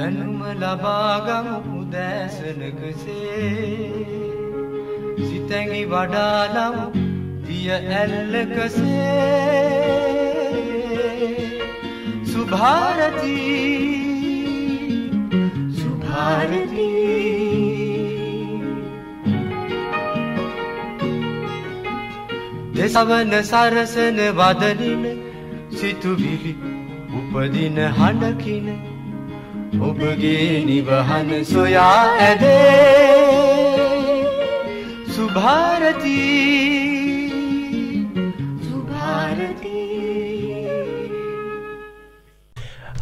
දැනුම ලබාගමු උදෑසනකසේ සිතැඟි වඩාලම් දිය ඇල්ලකසේ සුභාරතිී සුභාරතිී දෙසවන සරසන වදනින සිතුවිලි උපදින හඬකින ඔබගේ නිවහන සොයා ඇදේ සුභාරතී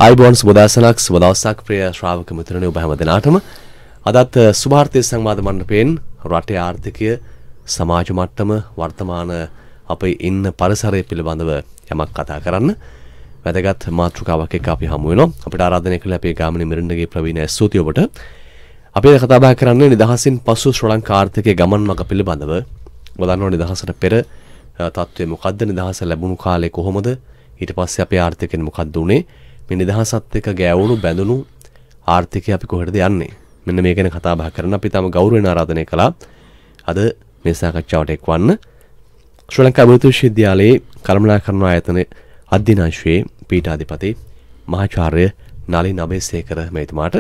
අයිබෝන් සුබදසනක් සුබදවසක් ප්‍රිය ශ්‍රාවක මිතුරණ ඔබ හැම දෙනාටම අදත් සුභාර්ථය සංවාද මණ්ඩපයෙන් රටේ ආර්ථිකය සමාජ මට්ටම වර්තමාන අපේ ඉන්න පරිසරය පිළිබඳව යමක් කතා කරන්න වැදගත් මාතෘකාවක් එක අපි හමුවන අපට ආරාධනය කළ අපේ ගාමන මිරණගේ ප්‍රවීණ ස්තුතියඔබට අපේ කතාබා කරන්නේ නිදහසින් පසු ශ්‍රලං කාර්ථකය ගමන් මඟ පිළිබඳව ගොදන්නව නිදහසට පෙර තත්ත්වය මොකක්ද නිදහස ලැබුණු කාලෙ කොහොමද ඊට පස්සේ අපේ ආර්ථකෙන් මොකක්ද වුණේ මේ නිදහසත් එක ගෑවුණු බැඳුණු ආර්ථිකය අපි කොහෙටද යන්නේ මෙන්න මේ ගැන කතා බහ කරන අපි තම ගෞරවයෙන් ආරාධනය කළා අද මේ සාකච්ඡාවට එක්වන්න ශ්‍රී ලංකා අමෘත විශ්වවිද්‍යාලයේ කළමනාකරණ ආයතන අධ්‍යනාංශයේ පීටාධිපති මහාචාර්ය නලි නබේසේකර මෙතුමාට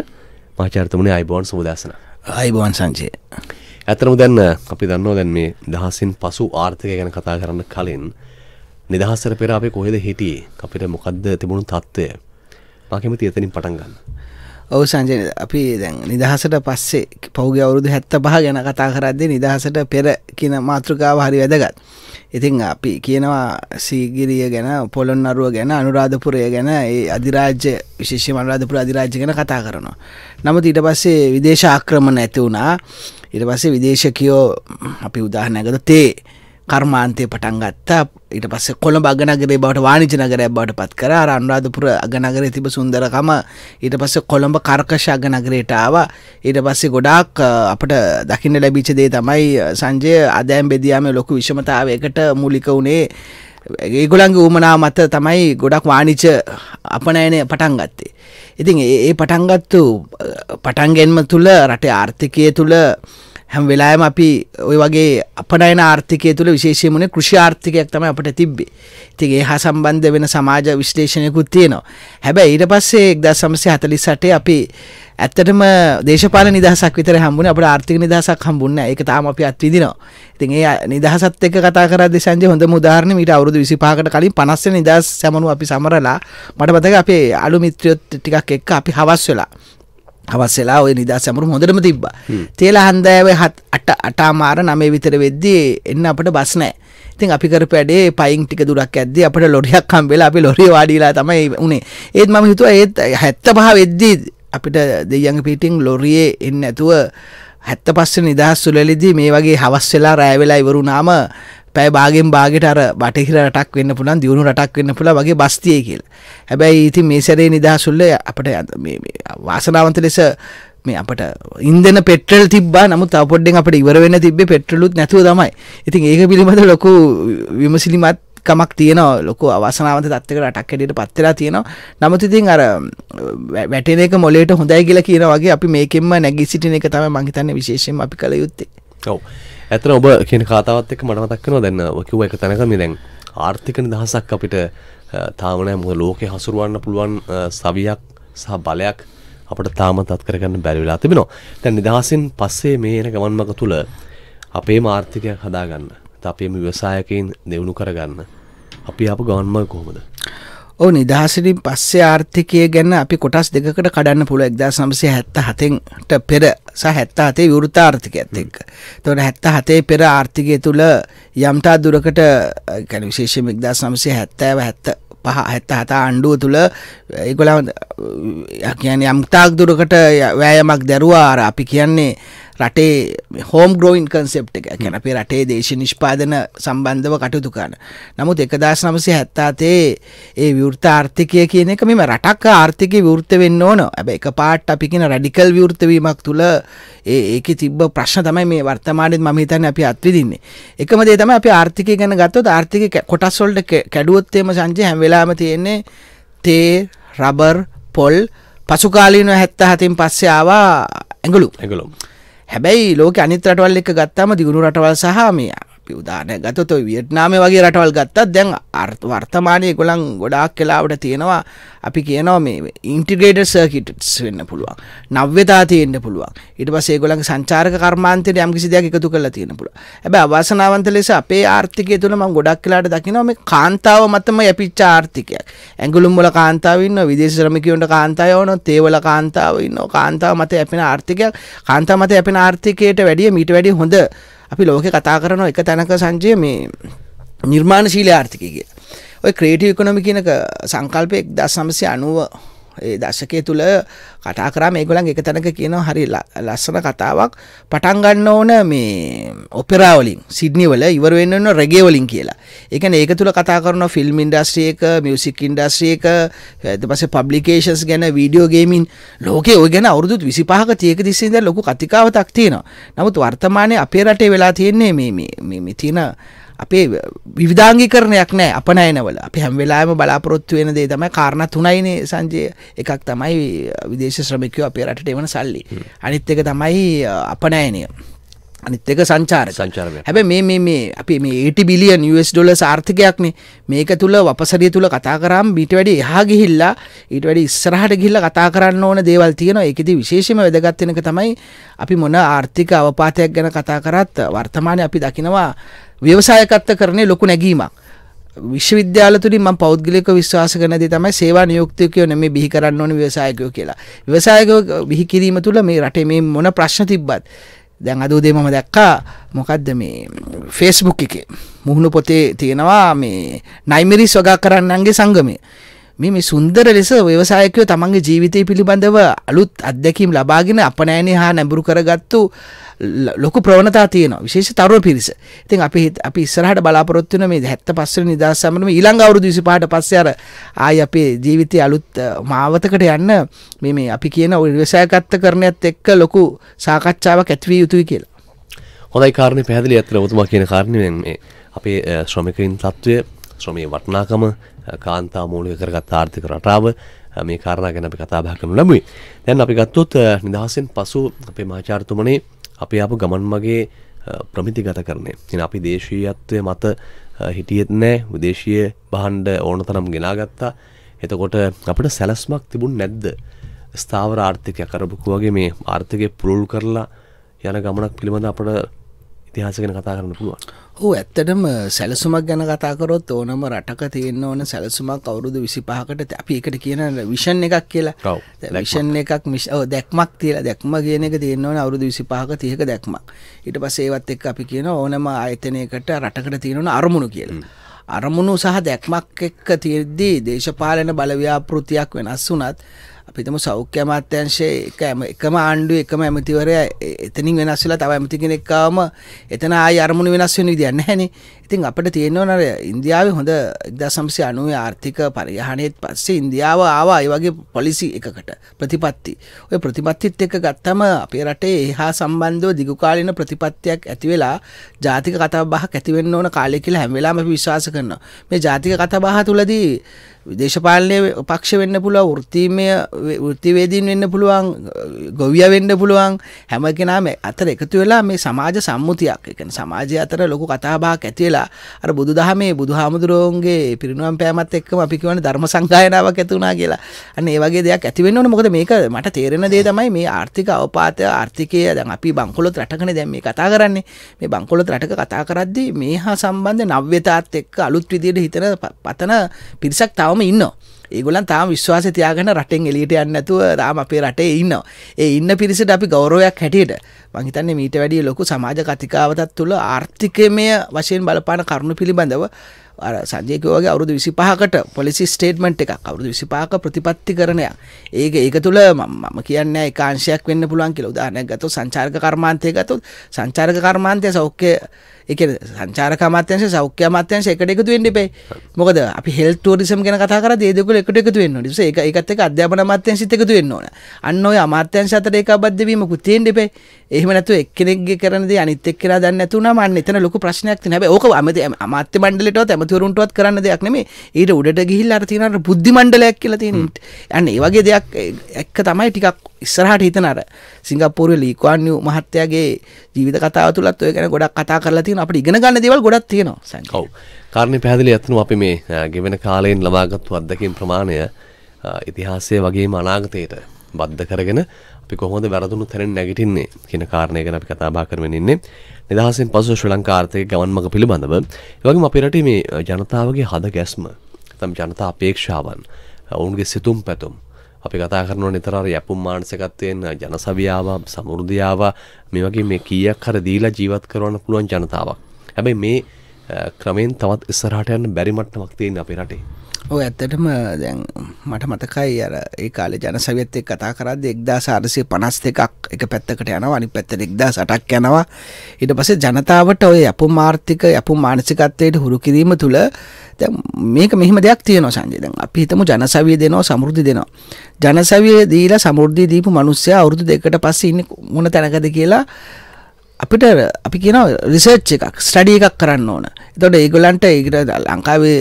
මහාචාර්තමනේ අයිබෝන් සූදාසන. අයිබෝන් සංජය. ඇතරම දැන් අපි දන්නෝ දැන් මේ දහසින් පසු ආර්ථිකය ගැන කතා කරන්න කලින් නිදහස්සර පෙර අපි කොහෙද හිටියේ අපිට මොකද්ද තිබුණු තත්ත්වය මම කැමති එතනින් පටන් ගන්න. ඔව සංජන අපි දැන් නිදහසට පස්සේ පෞග අවුරුදු හැත්ත පහ ගැන කතා කරද්දි නිදහසට පෙර කියන මාතෘකාව හරි වැදගත්. ඉතින් අපි කියනවා සීගිරිය ගැන පොළොන් අරුව ගැන අනුරාධපුරය ගැන ඒ අධිරාජ්‍ය විශේෂ මනුරාධපුර අධිරාජ්‍ය ගැන කතා කරනවා. නමුත් ඊට පස්සේ විදේශ ආක්‍රමණ ඇති වුණා ඊට පස්සේ විදේශකයෝ අපි උදාහනැගත තේ. කර්මාන්තය පටන් ගත්තා ඊට පස්ස කොළ බගනගරේ බවට වානිජ නගරයක් බවට පත් කර අනුරාධපුර අගනගරේ තිබ සුන්දරකම ඊට පස්ස කොළඹ කර්කශ අගනගරයට ආවා ඊට පස්සේ ගොඩාක් අපට දකින්න ලැබිච්ච දේ තමයි සංජය අදෑම් බෙදියාම ලොකු විෂමතාවයකට මුලික වුණේ ඒගොලන්ගේ ඌමනා මත තමයි ගොඩක් වානිච අපනෑනය පටන් ගත්තේ. ඉතින් ඒ පටන්ගත්තු පටන්ගෙන්ම තුළ රටේ ආර්ථිකය තුළ හැම් වෙලායම අපි ඔය වගේ අපනයන ආර්ථිකය තුළ විශේෂයමුණ කෘෂි ආර්ථිකයක් තම අපට තිබ්බේ තිගේ හා සම්බන්ධ වෙන සමාජ විශ්ලේෂණයකුත් තියෙනවා හැබැයි ඊට පස්සේ එක්දා සමසය හතලි සටේ අපි ඇත්තටම දේශපාල නිදහසක් විතර හම්බුණ අපට ආර්ථික නිදහසක් හම්බුන්න එක තාම අපි අත්විදිනවා ඉතින් ඒ නිදහසත් එක කතා කරද සංජ හොඳ මුදාරණ මීට අවුරුදු විසිපාකට කලින් පනස්ස නිදහස් සැමනු අපි සමරලා මට පතක අපේ අලු මිත්‍රයොත් ටිකක් එක්ක අපි හවස් වෙලා අවස්සලා ඔය නිදසමරු හොඳටම තිබ්බ තියලා හන්දෑව හත් අට අටාමාර නමේ විතර වෙද්දී එන්න අපට බස් නෑ ඉතින් අපි කර පැඩේ පයින් ටික දුරක් ඇද්දී අපට ලොරියක් හම්බෙලා අපි ලොරිය වාඩිලා තමයි උනේ ඒත් මම හිතුවා ඒත් හැත්ත පහ වෙද්දී අපිට දෙයියන් පිටින් ලොරියේ එන්න ඇතුව හැත්ත පස්සේ නිදහස් සුලලිදී මේ වගේ හවස් වෙලා රෑ වෙලා ඉවරුනාම පැය බාගෙන් බාගෙට අර බටහිර රටක් වෙන්න පුළන් දියුණු රටක් වෙන්න පුළ වගේ බස්තිය කියල හැබැයි ඉතින් මේ සැරේ නිදහසුල්ල අපට වාසනාවන්ත ලෙස මේ අපට ඉන්දන පෙටල් තිබා නමුත් අපොඩ්ඩෙන් අපට ඉවරවෙන්න තිබේ පෙට්‍රලුත් නැතුව තමයි ඉතින් ඒක පිළිබඳ ලොකු විමසිලිමත් කමක් තියෙනවා ලොකු අවසනාවත තත්වක රටක්කඩට පත්වෙලා තියෙනවා නමුතිතින් අර වැටනක මොලේට හොඳයි කියලා කියන වගේ අපි මේකෙන්ම නැගී සිටින එක තම මහිතන්න විශේෂයෙන් අපි කළ යුත්තේ ඔව ඇතන ඔබ කියන කාතාවත් එක්ක මට මතක් වෙනවා දැන් ඔබ කිව්ව එක තැනක මේ දැන් ආර්ථික නිදහසක් අපිට තාම නැහැ මොකද ලෝකේ හසුරවන්න පුළුවන් සවියක් සහ බලයක් අපිට තාම තත් කරගන්න බැරි වෙලා තිබෙනවා. දැන් නිදහසින් පස්සේ මේ එන ගමන් මඟ තුල අපේ ආර්ථිකයක් හදාගන්න, අපේම ව්‍යවසායකයින් දෙවුණු කරගන්න අපි ආපු ගමන් මඟ කොහොමද? ඕ නිදහසිටින් පස්සේ ආර්ථිකය ගැන අපි කොටස් දෙකට කඩන්න පුළ එක්දා සම්සේ හැත්ත හතෙන්ට පෙර සහ හැත්ත හතේ විවෘත ආර්ථිකයත් එක්ක තොට හැත්ත හතේ පෙර ආර්ථිකය තුළ යම්තා දුරකට කැන විශේෂම එක්දා සම්සේ හැත්තෑව හැත්ත පහ හැත්ත හතා අණ්ඩුව තුළ ඒගොලා යකයන් යම්තාක් දුරකට වෑයමක් දැරුවාර අපි කියන්නේ රටේ හෝම් ග්‍රෝයින් කන්සෙප් එක කැන අපේ රටේ දේශ නිෂ්පාදන සම්බන්ධව කටයුතුකාන නමුත් එකදස් නමසය හැත්තාතේ ඒ විවෘත ආර්ථිකය කියන එක මෙම රටක් ආර්ථික විවෘත වෙන්න ඕන ඇබ එක පාට් අපිකින රඩිකල් විවෘතවීමක් තුළ ඒක තිබ ප්‍රශ්න තමයි මේ වර්තමානත් මහිතන අපි අත්විදින්නේ එකමදේ තම අප ආර්ථික ගැන ගත්තොත් ආර්ථික කොටස්වොල්ට කැඩුවොත්තේම සංජය හැම්වෙලාම තියෙන්නේ තේ රබර් පොල් පසුකාලීන හැත්ත හතින් පස්සේ ආවා ඇඟලු ඇඟලුම්. හැබැයි ලෝක අනිත් රටවල් එක ගත්තාම දියුණු රටවල් සහ මේ අපි උදාන ගතත වියට්නාම වගේ රටවල් ගත්තත් දැන් අර්ථ වර්තමානය ගොලන් ගොඩාක් කලාවට තියෙනවා අපි කියනවා මේ ඉන්ටිග්‍රේට සර්කිටස් වෙන්න පුළුවන් නව්‍යතා තියෙන්න්න පුළුවන් ඉට පසේ ගොලන් සංචාරක කර්මාන්තයට යම්කිසි දෙයක් එකතු කරලා තියෙන පුළුව ඇබ අවසනාවන්ත ලෙස අපේ ආර්ථිකය තුළ ම ගොඩක් කලාට දකිනවා මේ කාන්තාව මතම යපිච්ච ආර්ථිකයක් ඇගුළුම් මොල කාන්තාවන්න විදේශරමිකවන්ට කාන්තාව ඕන තේවල කාන්තාව ඉන්න කාන්තාව මත ඇපෙන ආර්ථිකයක් කාන්තාව මත ඇපෙන ආර්ථිකයට වැඩිය මිට වැඩි හොඳ අපි ලෝකෙ කතා කරනවා එක තැනක සංජය මේ නිර්මාණශීල ආර්ථිකය කියලා. ඔය ක්‍රේටීව් ඉකොනොමි කියනක සංකල්පයක් දස් සමසය අනුව ඒ දශකය තුළ කටා කරම ඒගොලන් එක තැනක කියන හරි ලස්සන කතාවක් පටන්ගන්න ඕන මේ ඔපෙරාවලින් සිද්නිවල ඉවරවෙන්න රැගේවලින් කියලා එකන ඒක තුළ කතා කරන ෆිල්ම් ඉන්ඩස්ට්‍රියක මියසික් ඉන්ඩස්ට්‍රියක ඇත පස පබ්ලිකේෂස් ගැන වීඩියෝගේමින් ලෝක ඔගෙන අවුරුදුත් විසි පහක තියක තිසිද ලොකු කතිකාවතක් තියෙනවා නමුත් වර්තමානය අපේ රටේ වෙලා තියෙන්නේ මේ තියෙන අපේ විවිධාංගිකරණයක් නෑ අප නෑනවල අපි හැම් වෙලාම බලාපොරොත්තු වෙන දේ තමයි කාරණ තුනයිනේ සංජය එකක් තමයි විදේශ ශ්‍රමිකයෝ අපේ රටට එවන සල්ලි අනිත් එක තමයි අප නෑනය අනිත්තක සංචාර සංචාර හැබ මේ මේ අපි මේ ඒට බිලියන් ස් ඩොල ආර්ථකයක්න මේක තුළ වපසරිය තුළ කතා කරම් බිට වැඩි එහා ගිහිල්ලා ඊට වැඩි ඉස්සරහට ගිල්ල කතා කරන්න ඕන දේවල් තියෙනවා එකති විශේෂම වැදගත්වෙනක තමයි අපි මොන ආර්ථික අවපාතයක් ගැන කතා කරත් වර්තමානය අපි දකිනවා ව්‍යවසායකත්ත කරනය ලොකු නැගීමක් විශ්වවිද්‍යාල තුරින් ම පෞද්ගලික විශ්වාස කරනද තමයි සේවා නියෝක්තිකය නෙම බිහි කරන්න ඕන ව්‍යවසායකයෝ කියලා ව්‍යවසායක බිහි කිරීම තුළ මේ රටේ මේ මොන ප්‍රශ්න තිබ්බත් දැන් අදූදේ මම දැක්කා මොකක්ද මේ ෆේස්බුක් එක මුහුණු පොතේ තියෙනවා මේ නයිමිරිස් වගා කරන්නන්ගේ සංගමය මේ මේ සුන්දර ලෙස ව්‍යවසායකයෝ තමන්ගේ ජීවිතය පිළිබඳව අලුත් අත්දැකීම් ලබාගෙන අපනෑනේ හා නැඹුරු කරගත්තු ලොකු ප්‍රවණතා තියෙනවා විශේෂ තරුව පිරිස. ඉතින් අපි අපි ඉස්සරහට බලාපොරොත්තු වෙන මේ 75 වෙනි නිදහස් සමරන ඊළඟ අවුරුදු 25ට පස්සේ අර ආයි අපේ ජීවිතයේ අලුත් මාවතකට යන්න මේ මේ අපි කියන ওই ව්‍යවසායකත්වකරණයත් එක්ක ලොකු සාකච්ඡාවක් ඇති විය යුතුයි කියලා. හොඳයි කාරණේ පැහැදිලි ඇත්තට ඔබතුමා කියන කාරණේ මේ අපේ ශ්‍රමිකයින් තත්ත්වය ශ්‍රමයේ වටිනාකම කාන්තා මූලික කරගත් ආර්ථික රටාව මේ කාරණා ගැන අපි කතා බහ කරනු ලැබුවේ. දැන් අපි ගත්තොත් නිදහසෙන් පසු අපේ මාචාර්තුමනේ අපි ආපු ගමන් මගේ ප්‍රමිති ගත කරන්නේ. ඉතින් අපි දේශීයත්වයේ මත හිටියෙත් නැහැ. විදේශීය භාණ්ඩ ඕන තරම් ගෙනාගත්තා. එතකොට අපිට සැලැස්මක් තිබුණ නැද්ද? ස්ථාවර ආර්ථිකයක් කරපු වගේ මේ ආර්ථිකය පුරුල් කරලා යන ගමනක් පිළිබඳ අපට ඉතිහාසය ගැන කතා කරන්න පුළුවන්. හෝ ඇත්තටම සැලසුමක් ගැන කතාකරොත් ඕනම රටක තියෙන ඕන සැලසුමක් කවුරුදු විසි පහකට අපි එකට කියන විෂන් එකක් කියලා විෂන් එකක් මිශව දැක්මක් තියලා දැක්ම කියන එක තියෙන්න ඕන අවුරුදු විසි පහක තියක දැක්මක් ඊට පස් ඒවත් එක් අපි කියන ඕනම ආයතනයකට රටකට තියෙනවන අරමුණු කියලා. අරමුණු සහ දැක්මක් එක්ක තියෙද්දී දේශපාලන බලව්‍යාපෘතියක් වෙනස් වනත් අපිතම සෞඛ්‍ය අමාත්‍යංශයේ එක එකම ආණ්ඩුව එකම ඇමතිවරය එතනින් වෙනස්සලා තව ඇමති කෙනෙක්කාවම එතන ආය අරමුණ වෙනස් වෙන විදියක් නැහැනේ ඉතින් අපට තියෙනවනර ඉන්දියාව හොඳ එක්දා සම්සය අනුවේ ආර්ථික පරිහානයත් පස්සේ ඉන්දියාව ආවා අයවගේ පොලිසි එකකට ප්‍රතිපත්ති ඔය ප්‍රතිපත්තිත් එක ගත්තම අපේ රටේ එහා සම්බන්ධව දිගුකාලන ප්‍රතිපත්තියක් ඇතිවෙලා ජාතික කතබහ ඇතිවෙන්න ඕන කාලෙ කියලා හැමවෙලාම විශ්වාස කරන මේ ජාතික කතබහ තුළදී විදේශපාලනය පක්ෂ වෙන්න පුළුව ෘත්තීමය ෘතිවේදීන් වෙන්න පුළුවන් ගොවිය වෙන්න පුළුවන් හැම කෙනාම අතර එකතු වෙලා මේ සමාජ සම්මුතියක් එක සමාජය අතර ලොකු කතාබාක් ඇතිවෙලා නිසා අර බුදු දහමේ බුදු හාමුදුරුවන්ගේ පිරිනුවම් පෑමත් එක්කම අපි කියවන ධර්ම සංගායනාවක් ඇතිවුණා කියලා අන්න ඒ වගේ දෙයක් ඇතිවෙන්න ඕන මොකද මේක මට තේරෙන දේ තමයි මේ ආර්ථික අවපාතය ආර්ථිකය දැන් අපි බංකොලොත් රටකනේ දැන් මේ කතා කරන්නේ මේ බංකොලොත් රටක කතා කරද්දී මේ හා සම්බන්ධ නව්‍යතාත් එක්ක අලුත් විදියට හිතන පතන පිරිසක් තවම ඉන්නවා ඒගොලන් තාම විශ්වාස තියාගෙන රටෙන් එලියට යන්නඇතුව තාම අපේ රටේ ඉන්නවා ඒ ඉන්න පිරිසට අපි ගෞරවයක් හැටියට මහිතන්නේ මීට වැඩිය ලොකු සමාජ කතිකාවතත් තුළ ආර්ථිකමය වශයෙන් බලපාන කරුණු පිළිබඳව සංජයකෝගේ අවුදු විසි පහකට පොලිසි ස්ටේට්මට් එක අවුදු විසිපාක ප්‍රතිපත්ති කරනය ඒක ඒක තුළ මම කියන්න එකකාංශයක් වෙන්න පුළුවන් කියල උදානය ගතු සංචාර්ක කර්මාන්තය ගතු සංචාර්ක කර්මාන්තය සෞඛ්‍ය එක සංචාර මත්‍යංශ සෞඛ්‍ය මත්‍යංශ එකට එකතු වෙන්න එපේ මොකද අපි හෙල් ටෝරිසම් ගැන කතා කරලා ඒ දෙකල එකට එකතු වෙන්න ඕනේ. ඒක ඒකත් එක්ක අධ්‍යාපන අමාත්‍යංශෙත් එකතු වෙන්න ඕන. අන්න ඔය අමාත්‍යංශ අතර ඒකාබද්ධ වීමකුත් තියෙන්න එපේ. එහෙම නැතුව එක්කෙනෙක්ගේ කරන දේ අනිත් එක්කෙනා දන්නේ නැති වුණාම අන්න එතන ලොකු ප්‍රශ්නයක් තියෙනවා. හැබැයි ඕක අමාත්‍ය මණ්ඩලයටවත් ඇමතිවරුන්ටවත් කරන්න දෙයක් නෙමෙයි. ඊට උඩට ගිහිල්ලා අර තියෙන අර බුද්ධි මණ්ඩලයක් කියලා තියෙන. අන්න ඒ වගේ දෙයක් එක්ක තමයි ටිකක් ඉස්සරහට හිතන අර සිංගප්පූරුවේ ලී කුවන් නිව් මහත්තයාගේ ජීවිත කතාව තුලත් ඔය ගැන ගොඩක් කතා කරලා තියෙනවා. අපිට ඉගෙන ගන්න දේවල් ගොඩක් තියෙනවා සංජය. ඔව්. කාරණේ පැහැදිලි අතනම අපි මේ ගෙවෙන කාලයෙන් ලබාගත්තු අත්දැකීම් ප්‍රමාණය ඉතිහාසයේ වගේම අනාගතයට බද්ධ කරගෙන අපි කොහොමද වැරදුණු තැනින් නැගිටින්නේ කියන කාරණය ගැන අපි කතා බහ කරමින් ඉන්නේ. නිදහසෙන් පසු ශ්‍රී ලංකාර්ථයේ ගමන් මඟ පිළිබඳව. ඒ වගේම අපේ රටේ මේ ජනතාවගේ හද ගැස්ම, නැත්නම් ජනතා අපේක්ෂාවන්, ඔවුන්ගේ සිතුම් පැතුම් අපි කතා කරන නිතරර යැපුම් මානසකත්වයෙන් ජන සවියාව සමුෘදයාව මේ වගේ මේ කියක් හර දීලා ජීවත් කරවන්න පුළුවන් ජනතාවක් හැබැයි මේ ක්‍රමෙන් තවත් ඉස්සරහටයන්න බැරිමට්ටමක් තියෙන් අපි රටේ ඔය ඇත්තටම දැන් මට මතකයි අර ඒ කාලේ ජනසවියත් එක්ක කතා කරද්දී 1452ක් එක පැත්තකට යනවා අනිත් පැත්තට 1008ක් යනවා ඊට පස්සේ ජනතාවට ඔය යපු මාර්ථික යපු මානසිකත්වයට හුරු කිරීම තුළ දැන් මේක මෙහෙම දෙයක් තියෙනවා සංජය දැන් අපි හිතමු ජනසවිය දෙනවා සමෘද්ධි දෙනවා ජනසවිය දීලා සමෘද්ධි දීපු මිනිස්සයා අවුරුදු දෙකකට පස්සේ ඉන්නේ මොන තැනකද කියලා අපිට අපි කියන රිසර්ච් එකක් ස්ටඩිය එකක් කරන්න ඕන එතොට ඒගොලන්ට ඒකට ලංකාවේ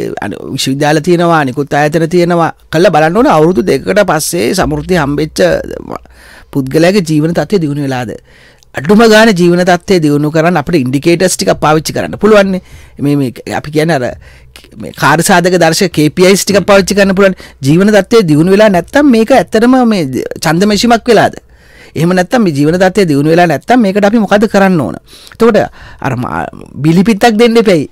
විශ්විද්‍යාල තියෙනවා නිකුත් අයතන තියෙනවා කල්ල බලන්න ඕන අවුරුදු දෙකට පස්සේ සමෘති හම්බෙච්ච පුද්ගලයාගේ ජීවන තත්ය දියුණු වෙලාද අඩුම ගාන ජීවන තත්වය දියුණු කරන්න අපට ඉන්ඩිකේටස් ටික පාවිච්චි කරන්න පුළුවන් මේ අපි කියන අර කාරසාධක දර්ශ කේපයිස් ටික පාච්චි කරන්න පුළුවන් ජීවන තත්වය දියුණු වෙලා නැත්තම් මේක ඇත්තරම මේ චන්දමැසිමක් වෙලාද එහම නැත්තම් ජීවන තත්වය දියුණු වෙලා නැත්තම් මේකට අපි මොකද කරන්න ඕන තකොට අර බිලිපිත්තක් දෙන්න පෙයි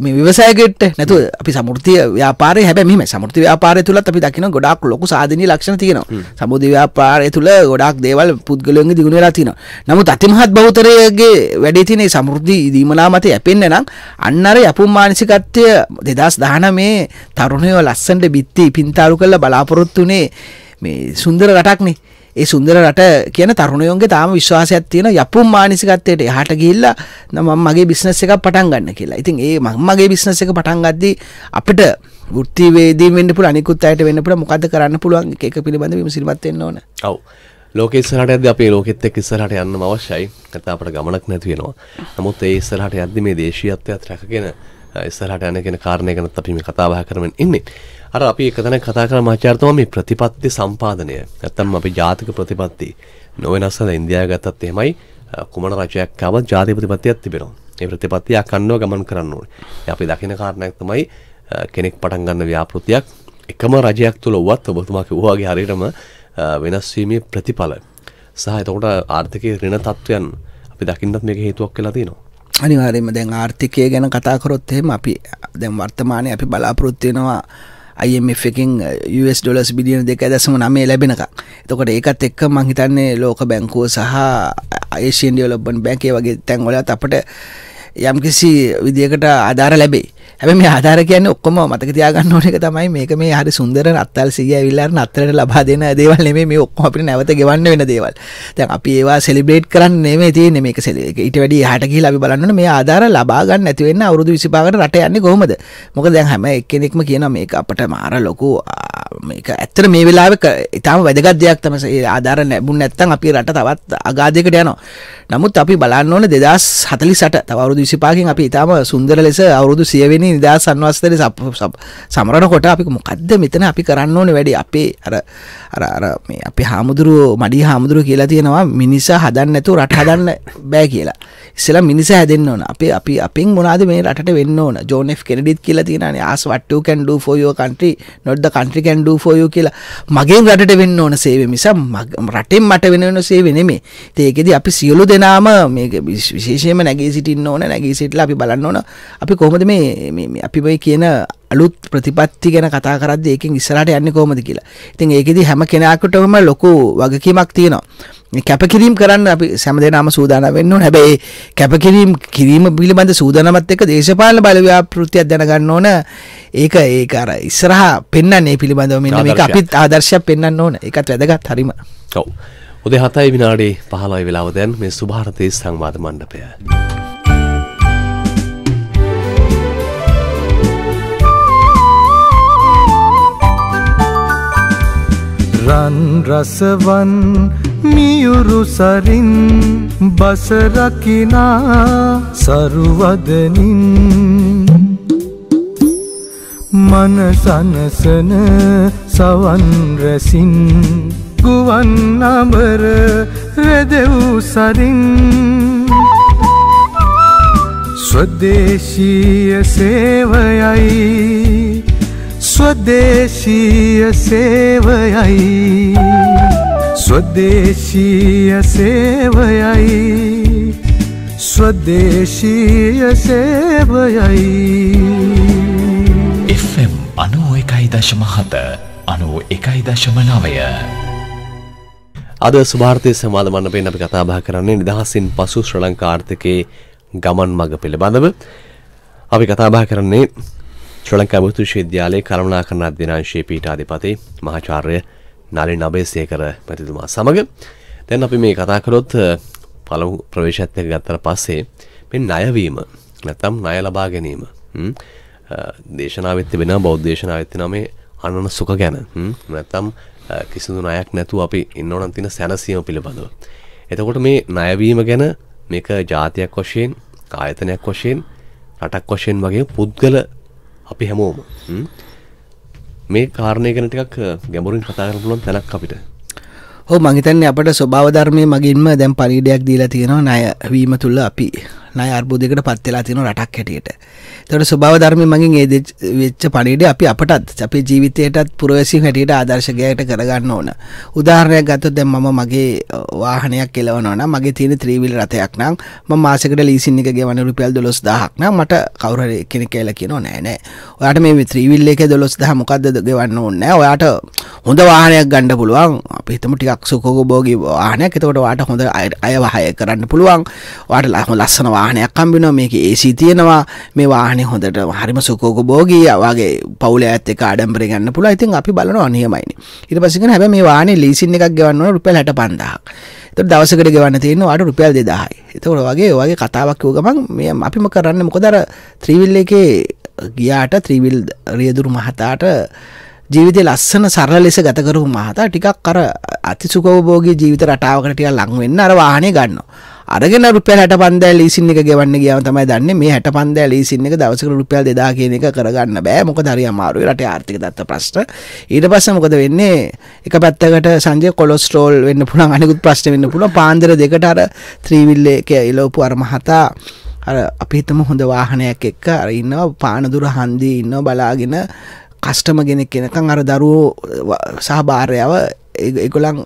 මේ විවසයගෙට නැතු අපි සමුෘතිය ව්‍යාර හැම මෙම සමුෘති ව්‍යාර තුළ අපි දකින ගොඩක් ලොකු සාධනී ලක්ෂණ තියෙන සමුද ව්‍යාපාරය තුළ ගොඩක් දේවල් පුද්ගලයන්ගේ දිගුණ වෙලා තින නමුත් අතිමහත් බෞතරයගේ වැඩේ තිනේ සමුෘද්ධි දීමනා මත ඇපෙන්න්න නම් අන්නර යපුම් මානසිකත්වය දෙදස් දාන මේ තරුණයෝ ලස්සන්ට බිත්ති පින්තාරු කල්ල බලාපොරොත්තුනේ මේ සුන්දර රටක්නේ ඒ සුන්දර රට කියන තරුණයෝන්ගේ තාම විශ්වාසයක් තියෙන යපුම් මානසිකත්වයට එහාට ගිහිල්ලා මම මගේ බිස්නස් එකක් පටන් ගන්න කියලා. ඉතින් ඒ මම මගේ බිස්නස් එක පටන් ගද්දී අපිට වෘත්ති වේදී වෙන්න පුළුවන් අනිකුත් අයට වෙන්න පුළුවන් මොකද්ද කරන්න පුළුවන් එක එක පිළිබඳව විමසිලිමත් වෙන්න ඕන. ඔව්. ලෝක ඉස්සරහට යද්දී අපේ ලෝකෙත් එක්ක ඉස්සරහට යන්න අවශ්‍යයි. නැත්නම් අපට ගමනක් නැති වෙනවා. නමුත් ඒ ඉස්සරහට යද්දී මේ දේශීයත්වයත් රැකගෙන ඉස්සරහට යන කියන කාරණය ගැනත් අපි මේ කතා බහ කරමින් ඉන්නේ. අර අපි එක තැනක කතා කරන මාචාර තමයි මේ ප්‍රතිපත්ති සම්පාදනය. නැත්තම් අපි ජාතික ප්‍රතිපත්ති නොවෙනස්සල ඉන්දියාව ගත්තත් එහෙමයි කුමන රජයක් ආවත් ජාතික ප්‍රතිපත්තියක් තිබෙනවා. මේ ප්‍රතිපත්තිය අකන්නව ගමන් කරන්න ඕනේ. අපි දකින කාරණයක් තමයි කෙනෙක් පටන් ගන්න ව්‍යාපෘතියක් එකම රජයක් තුල වුවත් ඔබතුමා කිව්වාගේ හරියටම වෙනස් වීමේ ප්‍රතිඵල සහ එතකොට ආර්ථිකයේ ඍණ තත්වයන් අපි දකින්නත් මේක හේතුවක් වෙලා තියෙනවා. අනිවාර්යයෙන්ම දැන් ආර්ථිකය ගැන කතා කරොත් එහෙම අපි දැන් වර්තමානයේ අපි බලාපොරොත්තු වෙනවා IMF එකෙන් US ඩොලර්ස් බිලියන 2.9 ලැබෙනකම්. එතකොට ඒකත් එක්ක මම හිතන්නේ ලෝක බැංකුව සහ ඒෂියන් ඩෙවලොප්මන්ට් බැංකේ වගේ තැන්වලත් අපිට යම්කිසි විදියකට ආධාර ලැබෙයි. හැබැයි මේ ආධාර කියන්නේ ඔක්කොම මතක තියාගන්න ඕන එක තමයි මේක මේ හරි සුන්දර නත්තල් සීය ඇවිල්ලා නත්තරට ලබා දෙන දේවල් නෙමෙයි මේ ඔක්කොම අපිට නැවත ගෙවන්න වෙන දේවල්. දැන් අපි ඒවා සෙලිබ්‍රේට් කරන්න නෙමෙයි තියෙන්නේ මේක ඊට වැඩි එහාට ගිහිලා අපි බලන්න මේ ආධාර ලබා ගන්න නැති වෙන්න අවුරුදු 25කට රට යන්නේ කොහොමද? මොකද දැන් හැම එක්කෙනෙක්ම කියනවා මේක අපට මාර ලොකු මේක ඇත්තට මේ වෙලාවේ ඉතාම වැදගත් දෙයක් තමයි ඒ ආධාර ලැබුණ නැත්නම් අපි රට තවත් අගාධයකට යනවා. නමුත් අපි බලන්න ඕන 2048 තව අවුරුදු 25කින් අපි ඉතාම සුන්දර ලෙස අවුරුදු 100 දෙවෙනි නිදහස් සංවස්ථරය සමරණ කොට අපි මොකක්ද මෙතන අපි කරන්න ඕනේ වැඩි අපේ අර අර අර මේ අපේ හාමුදුරුවෝ මඩි හාමුදුරුවෝ කියලා තියෙනවා මිනිස හදන්න නැතුව රට හදන්න බෑ කියලා. ඉස්සෙල්ලා මිනිස හැදෙන්න ඕන. අපි අපි අපින් මොනවද මේ රටට වෙන්න ඕන? ජෝන් F කෙනඩිත් කියලා තියෙනවානේ ask what you can do for your country not the country can do for you කියලා. මගෙන් රටට වෙන්න ඕන සේවය මිස රටෙන් මට වෙන වෙන සේවය නෙමෙයි. ඒකෙදි අපි සියලු දෙනාම මේ විශේෂයෙන්ම නැගී සිටින්න ඕන නැගී සිටලා අපි බලන්න ඕන අපි කොහොමද මේ අපි බයි කියන අලුත් ප්‍රතිපත්ති ගැන කතා කරද ඒකින් ඉස්සරට යන්න කෝමද කියලා ඉතින් ඒකෙදි හැම කෙනකුටම ලොකු වගකීමක් තියෙනවා කැපකිරීම් කරන්න අපි සැමදනාම සූදාන වෙන්න හැබැයි කැපකිරීම් කිරීම පිළිබඳ සූදනමත් එක දේශපාල බලව්‍යාපෘතියක් දැනගන්න ඕන ඒක ඒක අර ඉස්සරහා පෙන්න්නන්නේ පිළිබඳව මෙ අපිත් ආදර්ශයක් පෙන්න්න ඕන එකත් වැදගත් හරිම ඔව උදේ හතයි විනාඩේ පහලයි වෙලාව දැන් මේ සුභාරතය සංවාධ මණ්ඩපය. රන් රසවන් මියුරු සරින් බස රකිනා සරුවදනින් මන සනසන සවන් රැසින් ගුවන් අමර රැදවූ සරින් ස්වදේශීය සේවයයි ස්වදේශීය සේවයයි ස්වදේශීය සේවයයි ස්වදේශීය සේවයයි එම් අනුව එකයි දශමහත අනුව එකයි දශම නවය අද ස්භාර්තය සමාදමන්න පෙන් අපි කතාබා කරන්නේ නිදහසින් පසු ශ්‍රලංකාර්ථකයේ ගමන් මඟ පිළිබඳව අපි කතාබා කරන්නේ ශ්‍ර ලංකා මුතු ශවිද්‍යාලයේ කළමනාකරණ අධ්‍යනාංශයේ පීඨාධිපති මහාචාර්ය නලින් අබේසේකර මැතිතුමා සමග දැන් අපි මේ කතා කළොත් පළමු ප්‍රවේශයත් එක්ක ගත්තට පස්සේ මේ ණයවීම නැත්නම් ණය ලබා ගැනීම දේශනාවෙත් වෙනවා බෞද්ධ දේශනාවෙත් වෙනවා මේ අනන සුඛ ගැන නැත්නම් කිසිදු ණයක් නැතුව අපි ඉන්න ඕන තියෙන සැනසීම පිළිබඳව. එතකොට මේ ණයවීම ගැන මේක ජාතියක් වශයෙන් ආයතනයක් වශයෙන් රටක් වශයෙන් වගේ පුද්ගල අපි හැමෝම මේ කාරණය ගැන ටිකක් ගැඹුරින් කතා කරන්න පුළුවන් තැනක් අපිට හෝ මහිතන්නේ අපට ස්වභාවධර්මය මගින්ම දැම් පරිඩයක් දීලා තියෙනවා ණය වීම තුළ අපි ණය අර්බුදයකට පත් වෙලා තියෙන රටක් හැටියට. ඒතකොට ස්වභාව ධර්මයෙන් මගෙන් ඒ වෙච්ච පණිවිඩය අපි අපටත් අපේ ජීවිතයටත් පුරවැසියන් හැටියට ආදර්ශකයට කරගන්න ඕන. උදාහරණයක් ගත්තොත් දැන් මම මගේ වාහනයක් කෙලවනවා නම් මගේ තියෙන ත්‍රිවිල් රථයක් නම් මම මාසෙකට ලීසින් එක ගෙවන්නේ රුපියල් 12000ක් නම් මට කවුරු හරි කෙනෙක් කියලා කියනවා නෑ නෑ. ඔයාට මේ ත්‍රිවිල් එකේ 12000 මොකද්ද ගෙවන්න ඕනේ නෑ. ඔයාට හොඳ වාහනයක් ගන්න පුළුවන්. අපි හිතමු ටිකක් සුඛෝභෝගී වාහනයක්. එතකොට ඔයාට හොඳ අය වහය කරන්න පුළුවන්. ඔයාට ලස්සන වාහනයක් වාහනයක් කම්බිනෝ මේක ඒසි තියෙනවා මේ වාහනේ හොඳට හරිම සුකෝක බෝගී වගේ පවුල ඇත් එක ආඩම්බර ගන්න පුළුවන් ඉතින් අපි බලනවා නියමයිනේ ඊට පස්සේ කියන හැබැයි මේ වාහනේ ලීසින් එකක් ගෙවන්න ඕන රුපියල් 65000ක් එතකොට දවසකට ගෙවන්න තියෙන්නේ ඔයාලට රුපියල් 2000යි එතකොට වගේ ඔයගේ කතාවක් කිව්ව ගමන් මේ අපිම කරන්නේ මොකද අර ත්‍රිවිල් එකේ ගියාට ත්‍රිවිල් රියදුරු මහතාට ජීවිත ලස්සන සරල ලෙස ගතකරු මහතා ටිකක් කර අතිසුකවබෝගේ ජීවිත රටාවකටටිය ලංවෙන්න අර වාහනය ගන්නවා අරගෙන රුපියල් 60 පන්දෑ ලීසින් එක ගෙවන්න ගියාම තමයි දන්නේ මේ 60 පන්දෑ ලීසින් එක දවසකට රුපියල් 2000 කියන එක කරගන්න බෑ මොකද හරි අමාරුයි රටේ ආර්ථික දත්ත ප්‍රශ්න ඊට පස්සේ මොකද වෙන්නේ එක පැත්තකට සංජය කොලෙස්ටරෝල් වෙන්න පුළුවන් අනිකුත් ප්‍රශ්න වෙන්න පුළුවන් පාන්දර දෙකට අර ත්‍රිවිල් එකේ ඉලවපු අර මහතා අර අපි හිතමු හොඳ වාහනයක් එක්ක අර ඉන්නවා පානදුර හන්දියේ ඉන්නවා බලාගෙන කස්ටම කෙනෙක් එනකන් අර දරුවෝ සහ භාර්යාව ඒගොල්ලන්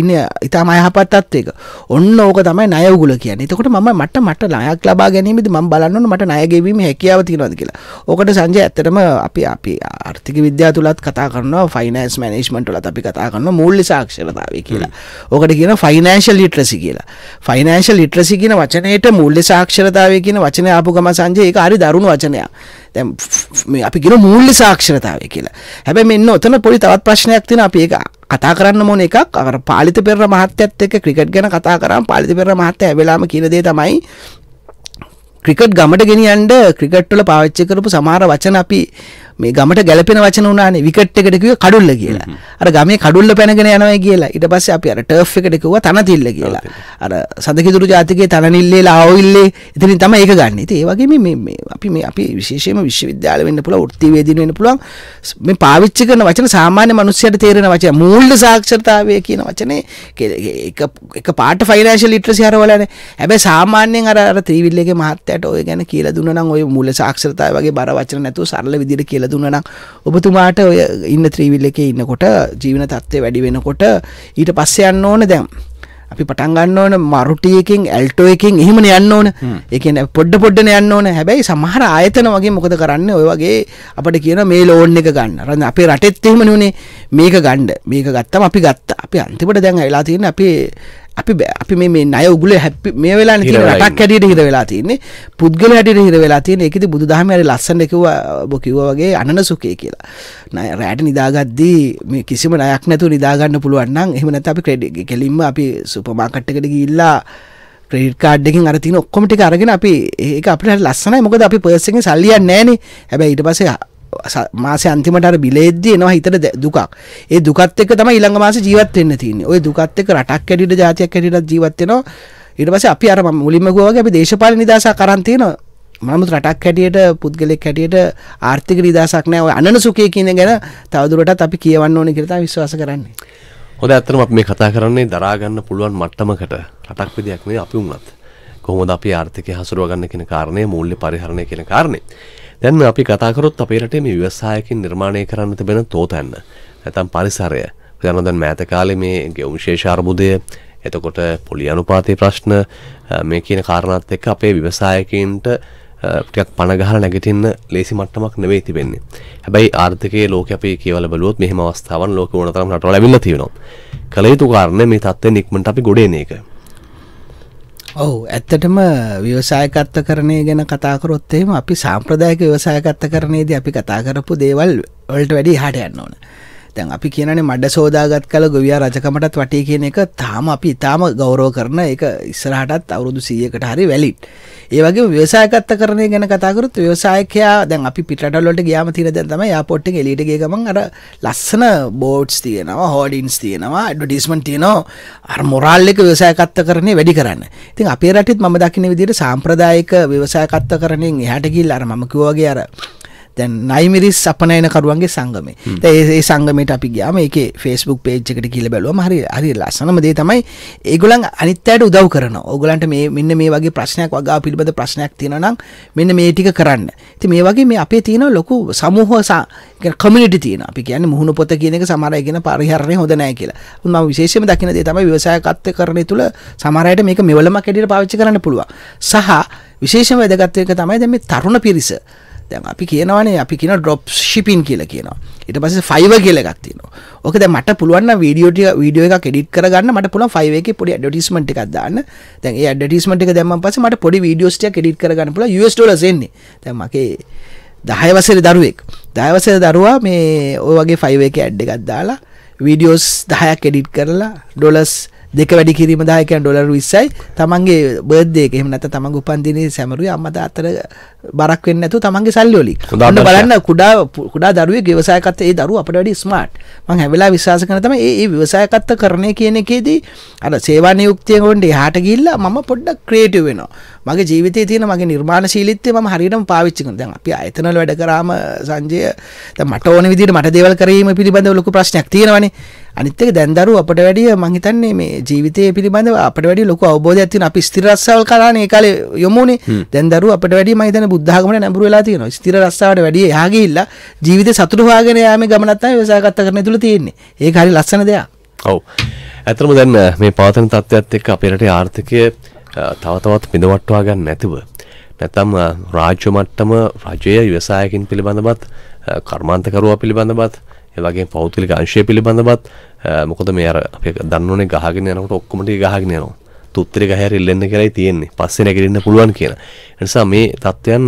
ඉන්න ඉතාම අයහපත් තත්වයක ඔන්න ඕක තමයි ණය උගුල කියන්නේ. එතකොට මම මට මට ණයක් ලබා ගැනීමදී මම බලන්න ඕන මට ණය ගෙවීම හැකියාව තියනවාද කියලා. ඕකට සංජය ඇත්තටම අපි අපි ආර්ථික විද්‍යාව තුලත් කතා කරනවා ෆයිනෑන්ස් මැනේජ්මන්ට් වලත් අපි කතා කරනවා මූල්‍ය සාක්ෂරතාවය කියලා. ඕකට කියන ෆයිනෑන්ෂල් ලිටරසි කියලා. ෆයිනෑන්ෂල් ලිටරසි කියන වචනයට මූල්‍ය සාක්ෂරතාවය කියන වචනය ආපු ගම සංජය ඒක හරි දරුණු වචනයක්. දැන් අපි කියන මූල්‍ය සාක්ෂරතාවය කියලා. හැබැයි මෙන්න ඔතන පොඩි තවත් ප්‍රශ්නයක් තියෙනවා අපි ඒක කතා කරන්න මොන එකක් අර පාලිත පෙර මහත්තයත් එක්ක ක්‍රිකට් ගැන කතා කරාම පාලිත පෙර මහත්තයා හැබලාම කියන දේ තමයි ක්‍රිකට් ගමට ගෙනියන්ට ක්‍රිකට්වල පාච්චි කරපු සමහර වචන අපි මේ ගමට ගැලපෙන වචන වනානේ විකට් එකටකව කඩුල්ල කියලා අර ගමේ කඩුල්ල පැනගෙන යනවා කියලා ඉට පස්ස අපි අර ටර්් එකටකව තනතිල්ල කියලා අර සදකිතුරු ජාතිකගේ තනනිල්ලේ ලාවඉල්ලේ එතනින් තම ඒක ගන්න ති ඒවගේ අපි මේ අපි විශේෂම විශ්වවිද්‍යාල වෙන්න පුළ ෘත්තිවේදන වෙන පුළුවන් මේ පාවිච්චි කරන වචන සාමාන්‍ය මනුස්්‍යයට තේරෙන වචය මූල්ඩ සාක්ෂර්තාවය කියන වචනය එක පාට ෆයිනශ ලිට්‍ර සිහරවලන හැබැ සාමාන්‍යයෙන් අර ත්‍රීවිල්ලගේ මහත්ත මහත්තයට ඔය ගැන කියල දුන්නනම් ඔය මුල සාක්ෂරතය වගේ බර වචන නැතු සරල විදිර කියල දුන්නනම් ඔබතුමාට ඔය ඉන්න ත්‍රීවිල්ල එක ඉන්නකොට ජීවන තත්ත්වය වැඩි වෙනකොට ඊට පස්සේ යන්න ඕන දැම් අපි පටන්ගන්න ඕන මරුටියකින් ඇල්ටෝ එකින් එහෙමන යන්න ඕන එක පොඩ්ඩ පොඩ්ඩන යන්න ඕන හැබැයි සමහර ආයතන වගේ මොකද කරන්න ඔය වගේ අපට කියන මේ ලෝන් එක ගන්න රන්න අපේ රටෙත් එහෙමන වනේ මේක ගණ්ඩ මේක ගත්තම අපි ගත්ත අපි අන්තිපට දැන් ඇලා තියෙන අපේ අපි අපි මේ අය උගල හැපි මේ වෙලා රටක් හැටියට හිද වෙලා තින්නේ පුද්ගල හැටියට හිද වෙලා තියෙන එකති බුදු දහම ඇරි ලස්සන එකව බොකිව වගේ අනන සුකේ කියලා නය රෑට නිදාගත්දී මේ කිසිම නයක් නැතු නිදාගන්න පුළුවන්න්න එහමනත් අපි ක්‍රඩ් කෙලින්ම අපි සුපමාකට්ටකට ගිල්ලා ක්‍රඩ් කාඩ්ඩකින් අරතින ඔක්කොමටි අරගෙන අපි ඒ අපට ලස්සන මොකද අපි පර්සෙන් සල්ලියන් නෑන හැබැ ඉට පසේ මාසය අන්තිමට බිලේද්දී නවා හිතට දුකක් ඒ දුකත් එක තම ඉළඟ මාස ජීවත් වෙන්න තියන්නේ ඔය දුකත් එක රටක් කැඩිට ජාතියක් කැඩිට ජීවත්වෙනවා ඉට පස අපි අර මුලින්ම ගෝගේ අපි දේශපාල නිදසා කරන්තියනවා මමුත් රටක් හැටියට පුද්ගලෙක් හැටියට ආර්ථික නිදසක් නෑ අනන සුකය කියන ගැන තවදුරටත් අපි කියවන්න ඕන කරතා විශ්වාස කරන්නේ හොද ඇත්තම අප මේ කතා කරන්නේ දරාගන්න පුළුවන් මට්ටමකට රටක් විදයක් මේ අපි උන්නත් කොහොමද අපි ආර්ථික හසුරුවගන්න කෙන කාරණය මුල්ලි පරිහරණය කෙන කාරණය දැන් අපි කතා කරොත් අපේ රටේ මේ ව්‍යවසායකින් නිර්මාණය කරන්න තිබෙන තෝතැන්න නැතම් පරිසරය දැන් දැන් මෑත කාලේ මේ ගෙවුම්ශේෂ අර්බුදය එතකොට පොලි අනුපාතයේ ප්‍රශ්න මේ කියන කාරණාත් එක්ක අපේ ව්‍යවසායකයන්ට ටිකක් පණ ගහලා නැගිටින්න ලේසි මට්ටමක් නෙවෙයි තිබෙන්නේ. හැබැයි ආර්ථිකයේ ලෝක අපේ කියවල බැලුවොත් මෙහෙම අවස්ථාවන් ලෝකේ ඕනතරම් රටවල් ලැබිලා තියෙනවා. කල යුතු කාරණේ මේ තත්ත්වෙ නික්මනට අපි ගොඩ එන එක. ඔව් ඇත්තටම ව්‍යවසායකත්වකරණය ගැන කතාකරොත් එහෙම අපි සාම්ප්‍රදායක ව්‍යවසායකත්වකරණයේදී අපි කතා කරපු දේවල් වලට වැඩි එහාට යන්න ඕනේ. දැන් අපි කියනේ මඩ සෝදාගත් කල ගොවියා රජකමටත් වටේ කියන එක තාම අපි ඉතාම ගෞරෝ කරන එක ඉස්සරහටත් අවුරුදු සීයකට හරි වැලිට් ඒවගේ ව්‍යවසායකත්ත කරනය ගැන කතාකරුත් ව්‍යවසායකයා දැන් අපි පිටවලට ගයාම තිර දැන් තම යාපොට් එලිටගේ ගමන් අර ලස්සන බෝඩ්ස් තියෙනවා හෝඩින්ස් තියෙනවා ඩිස්මන් තියනෝ අර මොරල්ලෙක ව්‍යවසායකත්ත කරන්නේ වැඩි කරන්න ඉතින් අපේ රටත් ම දකින විදිට සාම්ප්‍රදායක ව්‍යවසායකත්ත කරනින් එහටකිල් අර මකිවගේ අර දැන් නයිමිරිස් අපනයන කරුවන්ගේ සංගමේ ඒ සංගමට අපි ගයාම එක ෆෙස්බුක් පේච්චකට කියල බැලුව හරි හරි ලස්සනම දේ තමයි ඒගොලන් අනිත්තයට උදව් කරන ඔගලන්ට මේ මෙන්න මේ වගේ ප්‍රශ්නයක් වගා පිළිබඳ ප්‍රශ්නයක් තියෙනනම් මෙන්න මේ ටික කරන්න ති මේ වගේ මේ අපේ තියෙන ලොකු සමූහසා කමිට තියන අපි කියන මුහුණ පොත කියනක සමරයගෙන පරිහරණය හොඳනෑ කියලා උන්ම විශේෂම දකින දේ තමයි විවසායකත්ය කරන තුළ සමරයට මේක මෙවලම කෙඩට පාච්චි කරන්න පුළුව සහ විශේෂම වැදගත්වයක තමයි දැම තරුණ පිරිස දැන් අපි කියනවානේ අපි කියන ඩොප් ශිපින් කියලා කියනවා ඉට පස ෆයිව කියල එකක් තියෙනවා ඕක දැ මට පුළුවන් වීඩියෝටිය වීඩියෝ එක කෙඩිට කරගන්න මට පුළ ෆයිවක පොඩි ඩටිස්මට එකක් දාන්න දැන් ඩටිස්මට එක දැම පස මට පොඩි වීඩියෝස්ටිය කෙඩිට කරගන්න පුළ ල ෙන්නේ දැමගේ දහයවසර දරුවෙක් දයවසර දරුවා මේ ඔය වගේ ෆයිව එක ඇඩ් එකක් දාලා වීඩියෝස් දහයක් එඩිට් කරලා ඩොලස් දෙක වැඩි කිරීම දායකයන් ඩොලර් 20යි තමන්ගේ බර්ත්ඩේ එක එහෙම නැත්නම් තමන්ගේ උපන්දිනයේ සැමරුවේ අම්මා තාත්තට බරක් වෙන්නේ නැතුව තමන්ගේ සල්ලි වලින් ඔන්න බලන්න කුඩා කුඩා දරුවෙක් ව්‍යවසායකත්ව ඒ දරුවා අපිට වැඩි ස්මාර්ට් මම හැම වෙලාවෙම විශ්වාස කරන තමයි මේ මේ ව්‍යවසායකත්ව කරණය කියන එකේදී අර සේවා නියුක්තිය ගොන්න එහාට ගිහිල්ලා මම පොඩ්ඩක් ක්‍රියේටිව් වෙනවා මගේ ජීවිතය තියෙන මගේ නිර්මාණශීලිතය ම හරිටම පාවිච්චිකන දැන් අපි අතනල වැඩ කරාම සංජය මට ඕන විදිට මට දෙවල් කරීම පිළිබඳ ලොකු ප්‍රශ්නයක් තියෙනවන අනිත්තක දැන්දරු අපට වැඩිය මහිතන්නේ මේ ජීවිතය පිළිබඳ අපට වැඩි ලොක අවබෝධ ඇතින අපි ස්තිරස්සවල් කලානේ කාල යොමුණේ දැන්දරු අපට වැඩි මහිතන බුද්ධගම නැඹරුවෙලා තියෙන ස්තිර රස්සාවට වැඩිය යාගේල්ල ජීවිත සතුරවාගෙන යාම ගමනත්තයි වසාගත්ත කරන තුළ තියෙන්නේ ඒ හරි ලස්සන දෙයක් ඔවු ඇතරම දැන් මේ පාතන තත්ත්වත් එක් අපේරට ආර්ථකය තව තවත් පිඳවට්ටවා ගන්න නැතිව නැතම් රාජ්‍ය මට්ටම රජය ව්‍යවසායකින් පිළිබඳවත් කර්මාන්තකරුවා පිළිබඳවත් ඒවගේ පෞද්ගලික අංශය පිළිබඳවත් මොකද මේ අර අපේ දන්නෝනේ ගහගෙන යනකොට ඔක්කොම ටික ගහගෙන යනවා තුත්‍රේ ගහර ඉල්ලන්න කරයි තියෙන්නේ පස්සේ නැගිටින්න පුළුවන් කියන. ඒ නිසා මේ தත්වයන්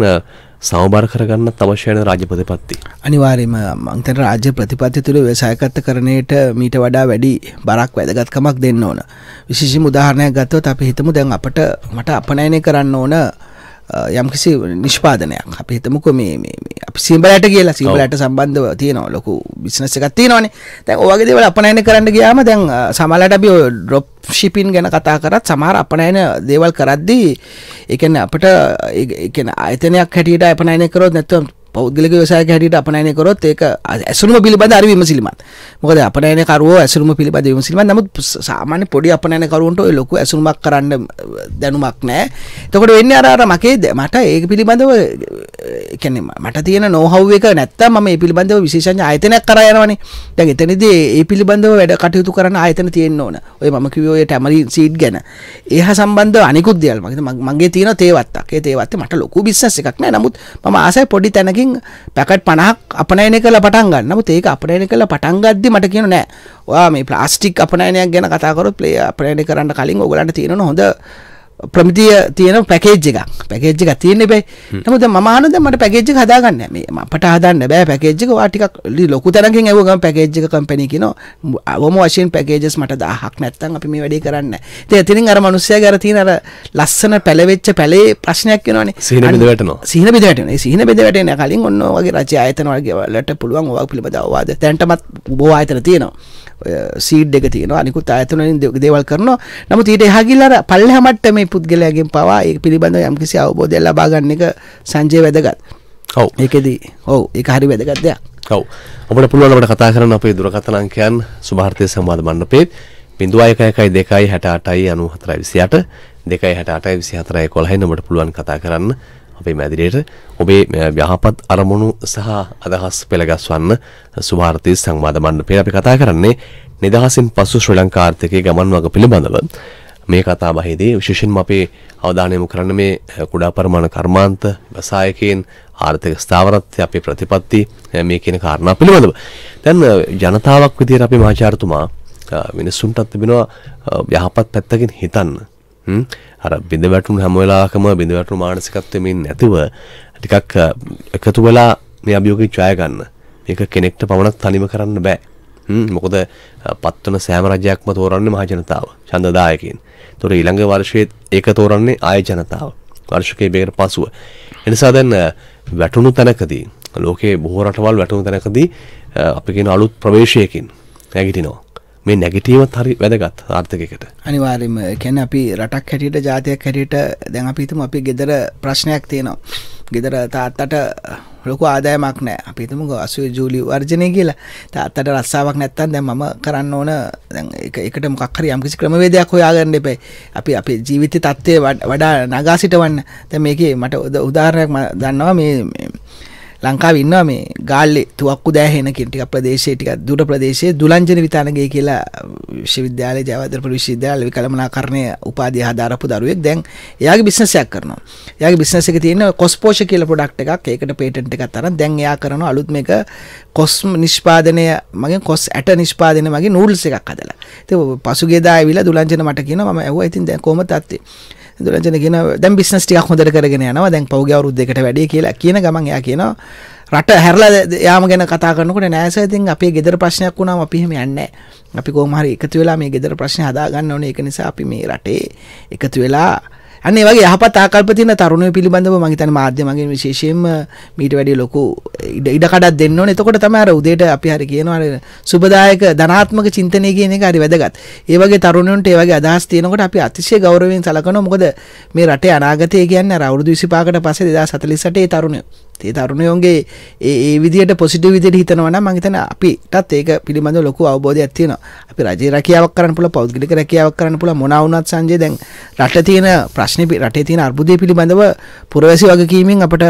සවබර කරගන්න අවශ්‍යයන රාජ ප්‍රතිපත්ති. අනිවාර්යම මංතන රාජ්‍ය ප්‍රතිපත්ති තුළ ව්‍යසායකත්ත කරණයට මීට වඩා වැඩි බරක් වැදගත්කමක් දෙන්න ඕන. විශේෂම උදාහරණයක් ගත්තොත් අපි හිතමු දැන් අපට මට අපනයනය කරන්න ඕන යම්කිසි නිෂ්පාදනයක් අපි හිතමුක මේ අපි සිම්බලට කියලා සිම්බලට සම්බන්ධව තියනවා ලොකු බිස්නස් එකක් තියෙනවානේ දැන් ඔයගේ දේවල් අපනයන කරන්න ගියාම දැන් සමහරවිට අපි ඩ්‍රොප් ශිපින් ගැන කතා කරත් සමහර අපනයන දේවල් කරද්දී ඒ කියන්නේ අපිට ඒ කියන්නේ ආයතනයක් හැටියට අපනයන කරොත් නැත්නම් පෞද්ගලික වසායක හැටියට අපනයනය කරොත් ඒක ඇසුරුම පිළිබඳ අරි විමසිලිමත් මොකද අපනයන කරුවෝ ඇසුරුම පිළිබඳ විමසිලිමත් නමුත් සාමාන්‍ය පොඩි අපනයන කරුවන්ට ඔය ලොකු ඇසුරුමක් කරන්න දැනුමක් නැහැ එතකොට වෙන්නේ අර අර මකේ මට ඒක පිළිබඳව කියන්නේ මට තියෙන නෝහව් එක නැත්තම් මම මේ පිළිබඳව විශේෂඥ ආයතනයක් කරා යනවනේ දැන් එතනදී ඒ පිළිබඳව වැඩ කටයුතු කරන ආයතන තියෙන්න ඕන ඔය මම කිව්වේ ඔය ටැමරි සීඩ් ගැන ඒහ සම්බන්ධ අනිකුත් දේවල් මගේ තියෙන තේවත්තක් ඒ තේවත්තේ මට ලොකු බිස්නස් එකක් නෑ නමුත් මම ආසයි පොඩි තැනකින් වලින් පැකට් 50ක් අපනයනය කරලා පටන් ගන්න. නමුත් ඒක අපනයනය කරලා පටන් ගද්දි මට කියන නෑ. ඔයා මේ ප්ලාස්ටික් අපනයනයක් ගැන කතා කරොත් ප්ලේ අපනයනය කරන්න කලින් ඔයගලන්ට තියෙන හොඳ ප්‍රමිතිය තියෙන පැකේජ් එකක් පැකේජ් එකක් තියෙන බෑ නමුත් දැන් මම ආනද මට පැකේජ් එක හදාගන්න මේ අපට හදන්න බෑ පැකේජ් එක ඔයා ටිකක් ලොකු තරඟකින් ඇහුව ගමන් පැකේජ් එක කම්පැනි කියනවා අවම වශයෙන් පැකේජස් මට 1000ක් නැත්තම් අපි මේ වැඩේ කරන්නේ නැහැ ඉතින් එතනින් අර මිනිස්සයාගේ අර තියෙන අර ලස්සන පැලවෙච්ච පැලේ ප්‍රශ්නයක් වෙනවනේ සිහින බෙද වැටෙනවා සිහින බෙද වැටෙනවා ඒ සිහින බෙද වැටෙන කලින් ඔන්න ඔය වගේ රජ ආයතන වලට පුළුවන් ඔය පිළිබඳව අවවාද දැන්ටමත් බොහෝ ආයතන තියෙනවා සීඩ් එක තියෙනවා අනිකුත් ආයතනවලින් දේවල් කරනවා නමුත් ඊට එහා ගිහිල්ලා පල්ලෙහා මට්ටමේ පුද්ගලයාගෙන් පවා ඒ පිළිබඳව යම්කිසි අවබෝධයක් ලබා ගන්න එක සංජය වැදගත්. ඔව් ඒකෙදී ඔව් ඒක හරි වැදගත් දෙයක් ඔව් අපිට පුළුවන් අපිට කතා කරන්න අපේ දුරකථන අංකයන් සුභාර්ථය සංවාද මණ්ඩපේ 0112 68 94 28 268 24 11 නම්බරට පුළුවන් කතා කරන්න අපේ මැදිරියට ඔබේ යහපත් අරමුණු සහ අදහස් පෙළගස්වන්න සුභාර්ථය සංවාද මණ්ඩපයේ අපි කතා කරන්නේ නිදහසින් පසු ශ්‍රී ලංකාර්ථකයේ ගමන් වග පිළිබඳව මේ කතා බහේදී විශේෂයෙන්ම අපේ අවධානය යොමු කරන්න මේ කුඩා පරිමාණ කර්මාන්ත වසායකයන් ආර්ථික ස්ථාවරත්වය අපේ ප්‍රතිපත්ති මේ කියන කාරණා පිළිබඳව. දැන් ජනතාවක් විදිහට අපේ මහාචාර්යතුමා මිනිසුන්ටත් තිබෙනවා යහපත් පැත්තකින් හිතන්න අර බිඳ වැටුන් හැමවෙලාකම බිඳ වැටු මානසිකත්වමින් නැතිව ටිකක් එකතු වෙලා මේ අභියෝගී ජයගන්න ඒක කෙනෙක්ට පමණක් තනිම කරන්න බෑ මොකද පත්වන සෑම රජයක්ම තෝරන්නේ මහජනතාව චන්දදායකින් තොර ඊළඟ වර්ෂයේත් ඒක තෝරන්නේ ආය ජනතාව වර්ෂකයේ බේකට පසුව එනිසා දැන් වැටුණු තැනකදී ලෝකේ බොහෝ රටවල් වැටුණු තැනකදී අපි කියන අලුත් ප්‍රවේශයකින් නැගිටිනවා මේ නැගටීමත් හරි වැදගත් ආර්ථකයකට අනිවාර්යම කැන අපි රටක් හැටියට ජාතියක් හැටියට දැන් අපිතුම අපි ගෙදර ප්‍රශ්නයක් තියෙනවා ගෙදර තාත්තට ලොකු ආදායමක් නෑ අපිතුම අසු ජූලි වර්ජනය කියලා තාත්තට රස්සාාවක් නැත්තන් දැ මම කරන්න ඕන එකට මොක්කර යම්කිසි ක්‍රමවේදයක් හොයාගන්න එපයි අපි අපේ ජීවිත තත්ත්වය වඩා නගා සිටවන්න තැ මේක මට උදාරයක් දන්නවා මේ ලංකාව ඉන්නවා මේ ගාල්ලෙ තුවක්කු දෑහෙන කෙටික ප්‍රදේශය ටික දුට ප්‍රදේශය දුලංජන විතානගේ කියලා විශ්වවිද්‍යාල ජවදරප විශවිද්‍යාල කළමනා කරණය උපාදය හදාරපු දරුවෙක් දැන් එයාගේ බිස්නසයක් කරනවා යාගේ බිස්නස එක තියෙන කොස්පෝෂ කියල පොඩක්ට එකක් ඒකට පේටන්ට එකක් තර දැන් එයා කරන අලුත් මේක කොස්ම නිෂ්පාදනය මගේ කොස් ඇට නිෂ්පාදන මගේ නූල්ස එකක් හදලා ත පසුගේදා විලා දුලංජන මට කියන ම ඇව ඉතින් දැ කොම තත්වේ දොළජන ගෙන දැ බිස්නස් ටියක් හොඳට කරගෙන යනවා දැන් පවගේ අවරුද්දකට වැඩේ කියලා කියන ගමන් යා කියන රට හැරලා යාම ගැන කතා කරනකට නෑස ඉතින් අපේ ගෙදර ප්‍රශ්නයක් වුණාම අපිහෙම යන්න අපි කෝමහරි එකතු වෙලා මේ ගෙදර ප්‍රශ්න හදාගන්න ඕන එක නිසා අපි මේ රටේ එකතු වෙලා අන්න වගේ යහපත් ආකල්ප තියෙන තරුණය පිළිබඳව මම හිතන්නේ මාධ්‍යමගින් විශේෂයෙන්ම මීට වැඩිය ලොකු ඉඩ කඩක් දෙන්න ඕනේ. එතකොට තමයි අර උදේට අපි හරි කියනවා අර සුබදායක ධනාත්මක චින්තනය කියන එක හරි වැදගත්. ඒ වගේ තරුණයන්ට ඒ වගේ අදහස් තියෙනකොට අපි අතිශය ගෞරවයෙන් සලකනවා. මොකද මේ රටේ අනාගතය කියන්නේ අර අවුරුදු 25කට පස්සේ 2048 ඒ තරුණයෝ ඒ තරුණයෝන්ගේ ඒ විදිට පොසිටි විදිට හිතනවන මහිතන අපිටත් ඒක පිළිබඳ ලොකු අවබෝධ ඇතියන අපි රජ රැකියාවක් කරන්න පුල පෞද්ගලික රැකියාවක් කරන්න පුල මොනවුනත් සංජය දැන් රට තියෙන ප්‍රශ්න රටේ තියෙන අර්බුදය පිළිබඳව පුරවැසි වගකීමෙන් අපට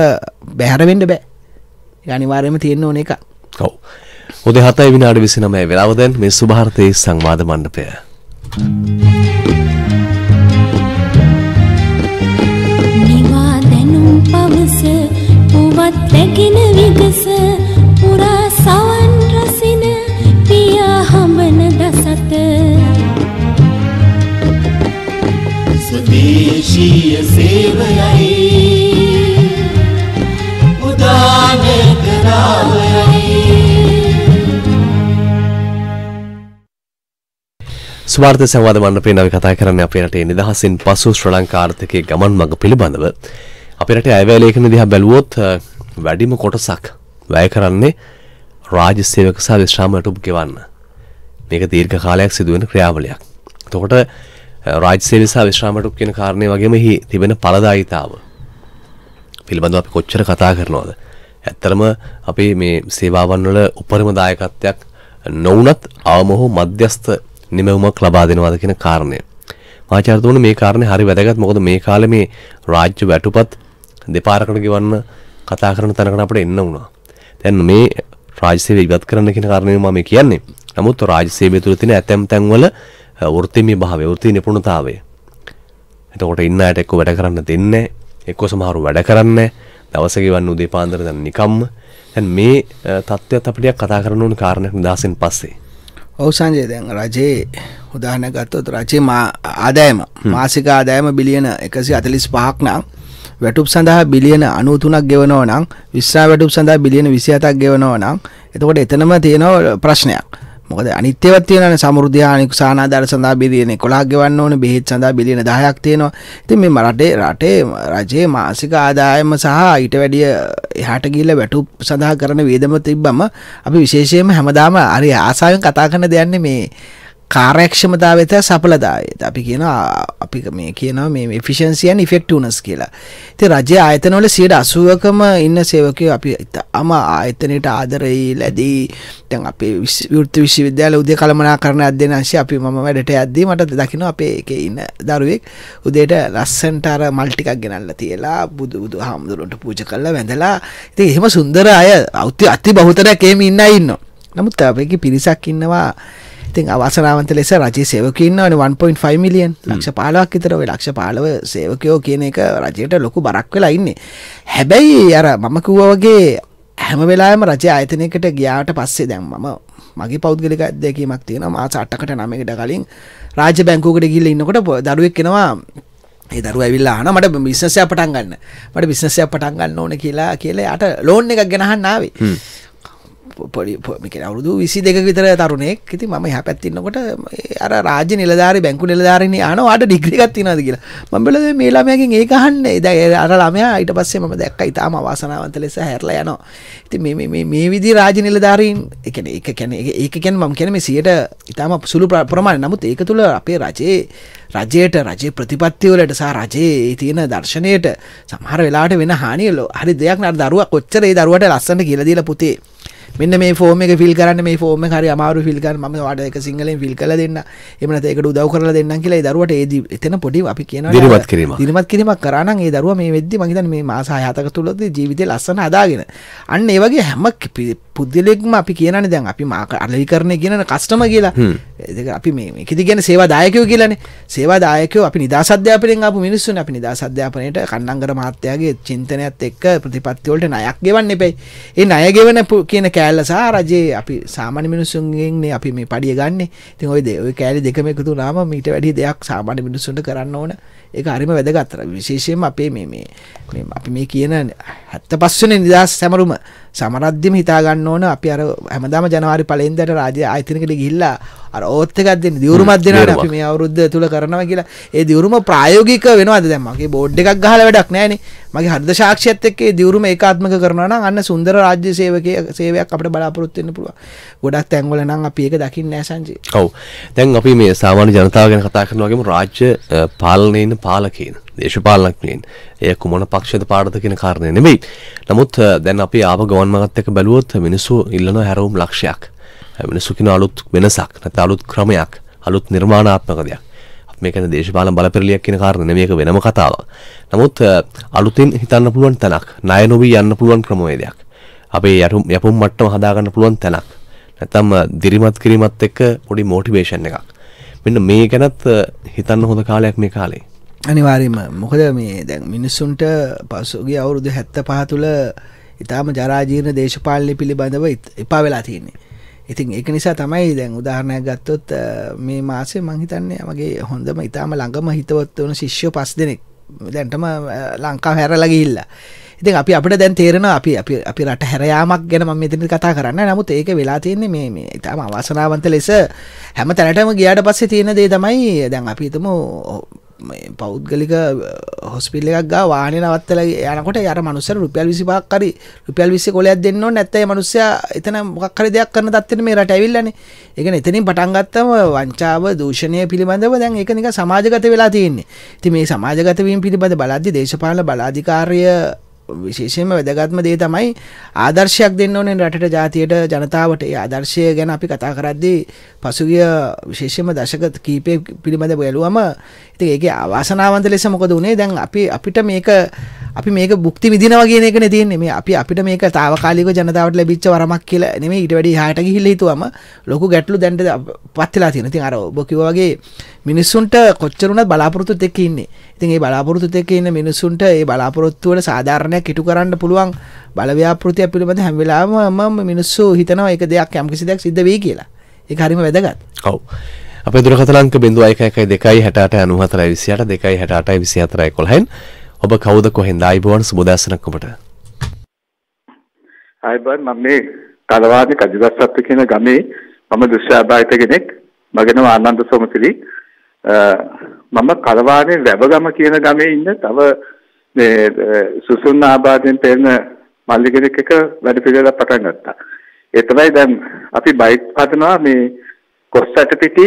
බැහැරවෙන්ඩ බෑ යනිවාර්යම තියෙන්න ඕන එක ඔව හොද හතයි විනාඩ විසිනමය වෙලාවදැන් මේ සුභාර්තය සංවාධ මණ්ඩපය. නිවා දැනුම් පවසේ මත් රැගෙන විගස පුරා සවන් රසින පියා හඹන දසත සුදේශීය සේවයයි උදාන කරාවයයි ස්වාර්ථ සංවාද මණ්ඩපේ නව කතා කරන්නේ අපේ රටේ නිදහසින් පසු ශ්‍රී ලංකා ආර්ථිකයේ ගමන් මඟ පිළිබඳව අපේ රටේ අයවැය ලේඛන දිහා බැලුවොත් වැඩිම කොටසක් වැය කරන්නේ රාජ්‍ය සේවක සහ විශ්‍රාම නැටුම් ගෙවන්න. මේක දීර්ඝ කාලයක් සිදුවෙන ක්‍රියාවලියක්. එතකොට රාජ්‍ය සේවය සහ විශ්‍රාම නැටුම් කියන කාරණේ වගේම එහි තිබෙන ඵලදායිතාව පිළිබඳව අපි කොච්චර කතා කරනවද? ඇත්තරම අපේ මේ සේවාවන් වල උපරිම දායකත්වයක් නොවුනත් අවම හෝ මධ්‍යස්ථ නිමවුමක් ලබා දෙනවද කියන කාරණය. මාචාර්යතුමනි මේ කාරණේ හරි වැදගත්. මොකද මේ කාලේ මේ රාජ්‍ය වැටුපත් දෙපාරකට ගෙවන්න කතා කරන තැනකට අපට එන්න වුණා. දැන් මේ රාජසේවය ඉවත් කරන්න කියන කාරණේ මම කියන්නේ. නමුත් රාජසේවය තුළ තියෙන ඇතැම් තැන්වල වෘත්තිමය භාවය, වෘත්ති නිපුණතාවය. එතකොට ඉන්න අයට එක්ක වැඩ කරන්න දෙන්නේ එක්ක සමහරව වැඩ කරන්නේ දවස ගෙවන්න උදේ පාන්දර දැන් නිකම්ම. දැන් මේ தත්ත්වයත් අපිට කතා කරන්න ඕන කාරණයක් නිදාසෙන් පස්සේ. ඔව් සංජය දැන් රජයේ උදාහරණයක් ගත්තොත් රජයේ ආදායම මාසික ආදායම බිලියන 145ක් නම් වැටුප් සඳහා බිලියන 93ක් ගෙවනවා නම් විශ්‍රා වැටුප් සඳහා බිලියන 27ක් ගෙවනවා නම් එතකොට එතනම තියෙනවා ප්‍රශ්නයක්. මොකද අනිත් ඒවා තියෙනවානේ සමෘද්ධිය අනික සානාධාර සඳහා බිලියන 11ක් ගෙවන්න ඕනේ බෙහෙත් සඳහා බිලියන 10ක් තියෙනවා. ඉතින් මේ රටේ රටේ රජයේ මාසික ආදායම සහ ඊට වැඩිය එහාට ගිහිල්ලා වැටුප් සඳහා කරන වියදම තිබ්බම අපි විශේෂයෙන්ම හැමදාම හරි ආසාවෙන් කතා කරන දෙයක් මේ කාරයක්ක්ෂමතාවත සපලදාවත අපි කියන අපි මේ කියන මේ ෆිෂන්සියන් ඉෆෙක්ටනස් කියලා ති රජ ආයතනවල සියට අසුවකම ඉන්න සේවකය අපි අම ආයතනයට ආදරයි ලැදී තැන් අප විෘත විශ්වවිද්‍යාල උදේ කළමනා කරන අධ්‍යනශය අපි ම වැඩට ඇද්දී මට දකින අපේ එක ඉන්න දරුවෙක් උදේට ලස්සන්ටර මල්ටිකක් ගෙනල්ල තියලා බුදු බුදු හාමුදුරුවන්ට පූජ කරලා වැඳලා ති එහෙම සුන්දර අය අවති අති බහතරකේම ඉන්න ඉන්න නමුත් අපේ පිරිසක් ඉන්නවා ඉතින් අවසරාවන්ත ලෙස රජයේ සේවකන්නවන 1.5 මිලියන් ලක්ෂ පාලක් විතර ලක්ෂ පාලව සේවකයෝ කියන එක රජයට ලොකු බරක් වෙලා ඉන්නේ හැබැයි අර මම කිව්වගේ හැම වෙලාම රජ අයතනයකට ගියාට පස්සේ දැම් මම මගේ පෞද්ගලික අදැකීමක් තියෙන මාස අටකට නමකට කලින් රාජ බැංකූකට ගිල්ල ඉන්නකොට දඩුවෙක්කෙනවා දරු ඇවිල්ලාන මට බිස්සසය පටන් ගන්න මට බිස්සසය පටන් ගන්න ඕන කියලා කියලා යට ලෝන් එකක් ගෙනහන්නාවේ පොඩි මික අවුදු විසි දෙක විතර තරුණෙක් ඉති ම හැපැත්තින්නකොට අර රාජ නිලධාරි බැංකු නිලධාරන්නේ යන අට ඩිග්‍රිගත් නද කියලා මබල මේලාමයකින් ඒ අහන්න එද අර ළමයා ඊට පස්සේ ම දැක්ක ඉතාම අවාසනාවන්ත ලෙස හැරල යනවා ඉති මේ විදි රාජ නිලධාරීන් එකන එක කැන ඒකැන් මම් කැනම සියට ඉතාම සුළු ප්‍රමාණ නමුත් ඒක තුළ අපේ රජයේ රජයට රජය ප්‍රතිපත්තිවලට සා රජයේ තියෙන දර්ශනයට සමහර වෙලාට වෙන හානියලෝ හරි දෙයක් නට දරුව කොච්චරේ දරුවට ලස්සට කියලදීල පුතේ මෙන්න මේ ෆෝම එක ෆිල් කරන්න මේ ෆෝම හරි අමාරු ෆිල්කන් ම වාට එක සිංහලෙන් ෆිල් කල දෙන්න එමට ඒකට උදව කරල දෙන්න කියලා දරුවට ඒද එතන පොඩි අපි කියන දිරිමත් කිරීම දිරිමත් කිරීමක් කරන්න ඒ දරුව මේ වෙද්දි මහිතන් මේ මාසාහතක තුළද ජීවිත ලස්සන අදාගෙන අන්න ඒ වගේ හැම පුද්ගලෙක්ම අපි කියනන දැන් අපි මාක අලි කරන ගෙනන කස්ටම කියලා අපි මේ කිති ගැන සේවා දායකයෝ කියලන සේවා දායකෝ අපි නිදසධ්‍යාපනෙන් අප මිනිස්සුන් අපි නිදසධ්‍යාපනයට කන්නන්ගර මහත්තයාගේ චින්තනයත් එක්ක ප්‍රතිපත්තිවලට නයක් ගෙවන්න එපයි ඒ අයගෙවන කියන කෑ කෑල්ල සහ රජයේ අපි සාමාන්‍ය මිනිසුන්ගෙන්නේ අපි මේ පඩිය ගන්න ඉතින් ඔය ඔය කෑලි දෙකම එකතු නාම මීට වැඩි දෙයක් සාමාන්‍ය මිනිසුන්ට කරන්න ඕන ඒක හරිම වැදගත්තර විශේෂයෙන් අපේ මේ මේ අපි මේ කියන හැත්ත පස්සන නිදහස් සැමරුම සමරද්දිම හිතාගන්න ඕන අපි අර හැමදාම ජනවාරි පලෙන්දට රාජ්‍ය ආයතනකට ගිල්ලා අර ඕත් එකක් දෙන්න දියුරුමත් දෙනවානේ අපි මේ අවුරුද්ද තුල කරනවා කියලා. ඒ දියුරුම ප්‍රායෝගික වෙනවද දැන් මගේ බෝඩ් එකක් ගහලා වැඩක් නැහැනේ. මගේ හෘද සාක්ෂියත් එක්ක ඒ දියුරුම ඒකාත්මක කරනවා නම් අන්න සුන්දර රාජ්‍ය සේවකයේ සේවයක් අපිට බලාපොරොත්තු වෙන්න පුළුවන්. ගොඩක් තැන්වල නම් අපි ඒක දකින්නේ නැහැ සංජය. ඔව්. දැන් අපි මේ සාමාන්‍ය ජනතාව ගැන කතා කරනවා වගේම රාජ්‍ය පාලනයේ ඉන්න පාලකයන් දේශපාලනඥයින්. එය කුමන පක්ෂද පාඩද කියන කාරණය නෙමෙයි. නමුත් දැන් අපි ආව ගමන් මාර්ගත් එක්ක බැලුවොත් මිනිස්සු ඉල්ලන හැරවුම් ලක්ෂයක්. මිනිස්සු කියන අලුත් වෙනසක් නැත්නම් අලුත් ක්‍රමයක්, අලුත් නිර්මාණාත්මක දෙයක්. මේ කියන්නේ දේශපාලන බලපෙරලියක් කියන කාරණේ නෙමෙයි ඒක වෙනම කතාවක්. නමුත් අලුතින් හිතන්න පුළුවන් තැනක්, ණය නොවි යන්න පුළුවන් ක්‍රමවේදයක්. අපේ යපුම් මට්ටම හදාගන්න පුළුවන් තැනක්. නැත්තම් දිරිමත් කිරීමත් එක්ක පොඩි මෝටිවේෂන් එකක්. මෙන්න මේ ගැනත් හිතන්න හොඳ කාලයක් මේ කාලේ. අනිවාරම මොකද මේ දැන් මිනිස්සුන්ට පසුගේ අවුරුදු හැත්ත පහතුළ ඉතාම ජරාජීර්ණ දේශපාලි පිළිබඳව එපා වෙලා තියන්නේ ඉතින් එක නිසා තමයි දැන් උදාහරණයක් ගත්තොත් මේ මාසේ මංහිතන්නේ මගේ හොඳම ඉතාම ළඟම හිතවත් වන ශිෂ්‍ය පස් දෙනෙක් දැන්ටම ලංකා හැරලගිල්ලා ඉතින් අපි අපට දැන් තේරෙන අපි අපි රට හැරයාමක් ගැන ම මෙතන කතා කරන්න නමුත් ඒක වෙලා තියන්නේ මේ මේ ඉතාම අවාසනාවන්ත ලෙස හැම තැනටම ගියාට පස්සේ තියෙන දේ තමයි දැන් අපිතම පෞද්ගලික හොස්පිල්ල එකක් ගා වානය නවත්තල යනකොට යර මනුස්ස රුපියල් විසිපක් කරි රුපියල් විසි කොලයක් දෙන්න නැත්තයි මනුස්සය එතන මොක්කර දෙයක් කරන තත්වන මේ රට ඇවිල්ලන එක එතනින් පටන්ගත්තම වංචාව දූෂණය පිළිබඳව දැන් එක නික සමාජගත වෙලා තියෙන්නේ ති මේ සමාජගතවීම පිළිබඳ බලද්දි දේශපාල බලාධිකාරය විශේෂයෙන්ම වැදගත්ම දේ තමයි ආදර්ශයක් දෙන්න ඕනේ රටට ජාතියට ජනතාවට ඒ ආදර්ශය ගැන අපි කතා කරද්දී පසුගිය විශේෂයෙන්ම දශක කීපය පිළිබඳ බැලුවම ඉතින් ඒකේ අවාසනාවන්ත ලෙස මොකද උනේ දැන් අපි අපිට මේක අපි මේක භුක්ති විඳිනවා කියන එකනේ තියෙන්නේ මේ අපි අපිට මේක తాවකාලිකව ජනතාවට ලැබිච්ච වරමක් කියලා නෙමෙයි ඊට වැඩි එහාට ගිහිල්ලා හිතුවම ලොකු ගැටලු දැන් පත් වෙලා තියෙනවා. ඉතින් අර ඔබ කිව්වා වගේ මිනිස්සුන්ට කොච්චරුණත් බලාපොරොත්තුත් එක්ක ඉන්නේ. ඉතින් ඒ බලාපොරොත්තුත් එක්ක ඉන්න මිනිස්සුන්ට ඒ බලාපොරොත්තු වල සාධාරණයක් ඉටු කරන්න පුළුවන් බලව්‍යාපෘතිය පිළිබඳ හැම වෙලාවෙම මිනිස්සු හිතනවා ඒක දෙයක් යම්කිසි දෙයක් සිද්ධ වෙයි කියලා. ඒක හරිම වැදගත්. ඔව්. අපේ දුරකථන අංක 0112 68 94 28 268 24 11න් ඔබ කවුද කොහෙන්ද ආයිබෝන් සුබදාසනක් ඔබට ආයිබෝන් මම මේ කලවාගේ කජිදස්සත් කියන ගමේ මම දුෂ්‍යාබාධිත කෙනෙක් මගේ නම ආනන්ද සොමසිලි මම කලවානේ වැවගම කියන ගමේ ඉන්න තව මේ සුසුන් ආබාධයෙන් පෙළෙන මල්ලි කෙනෙක් එක වැඩ පිළිවෙලක් පටන් ගත්තා. ඒ තමයි දැන් අපි බයික් හදනවා මේ කොස්සට පිටි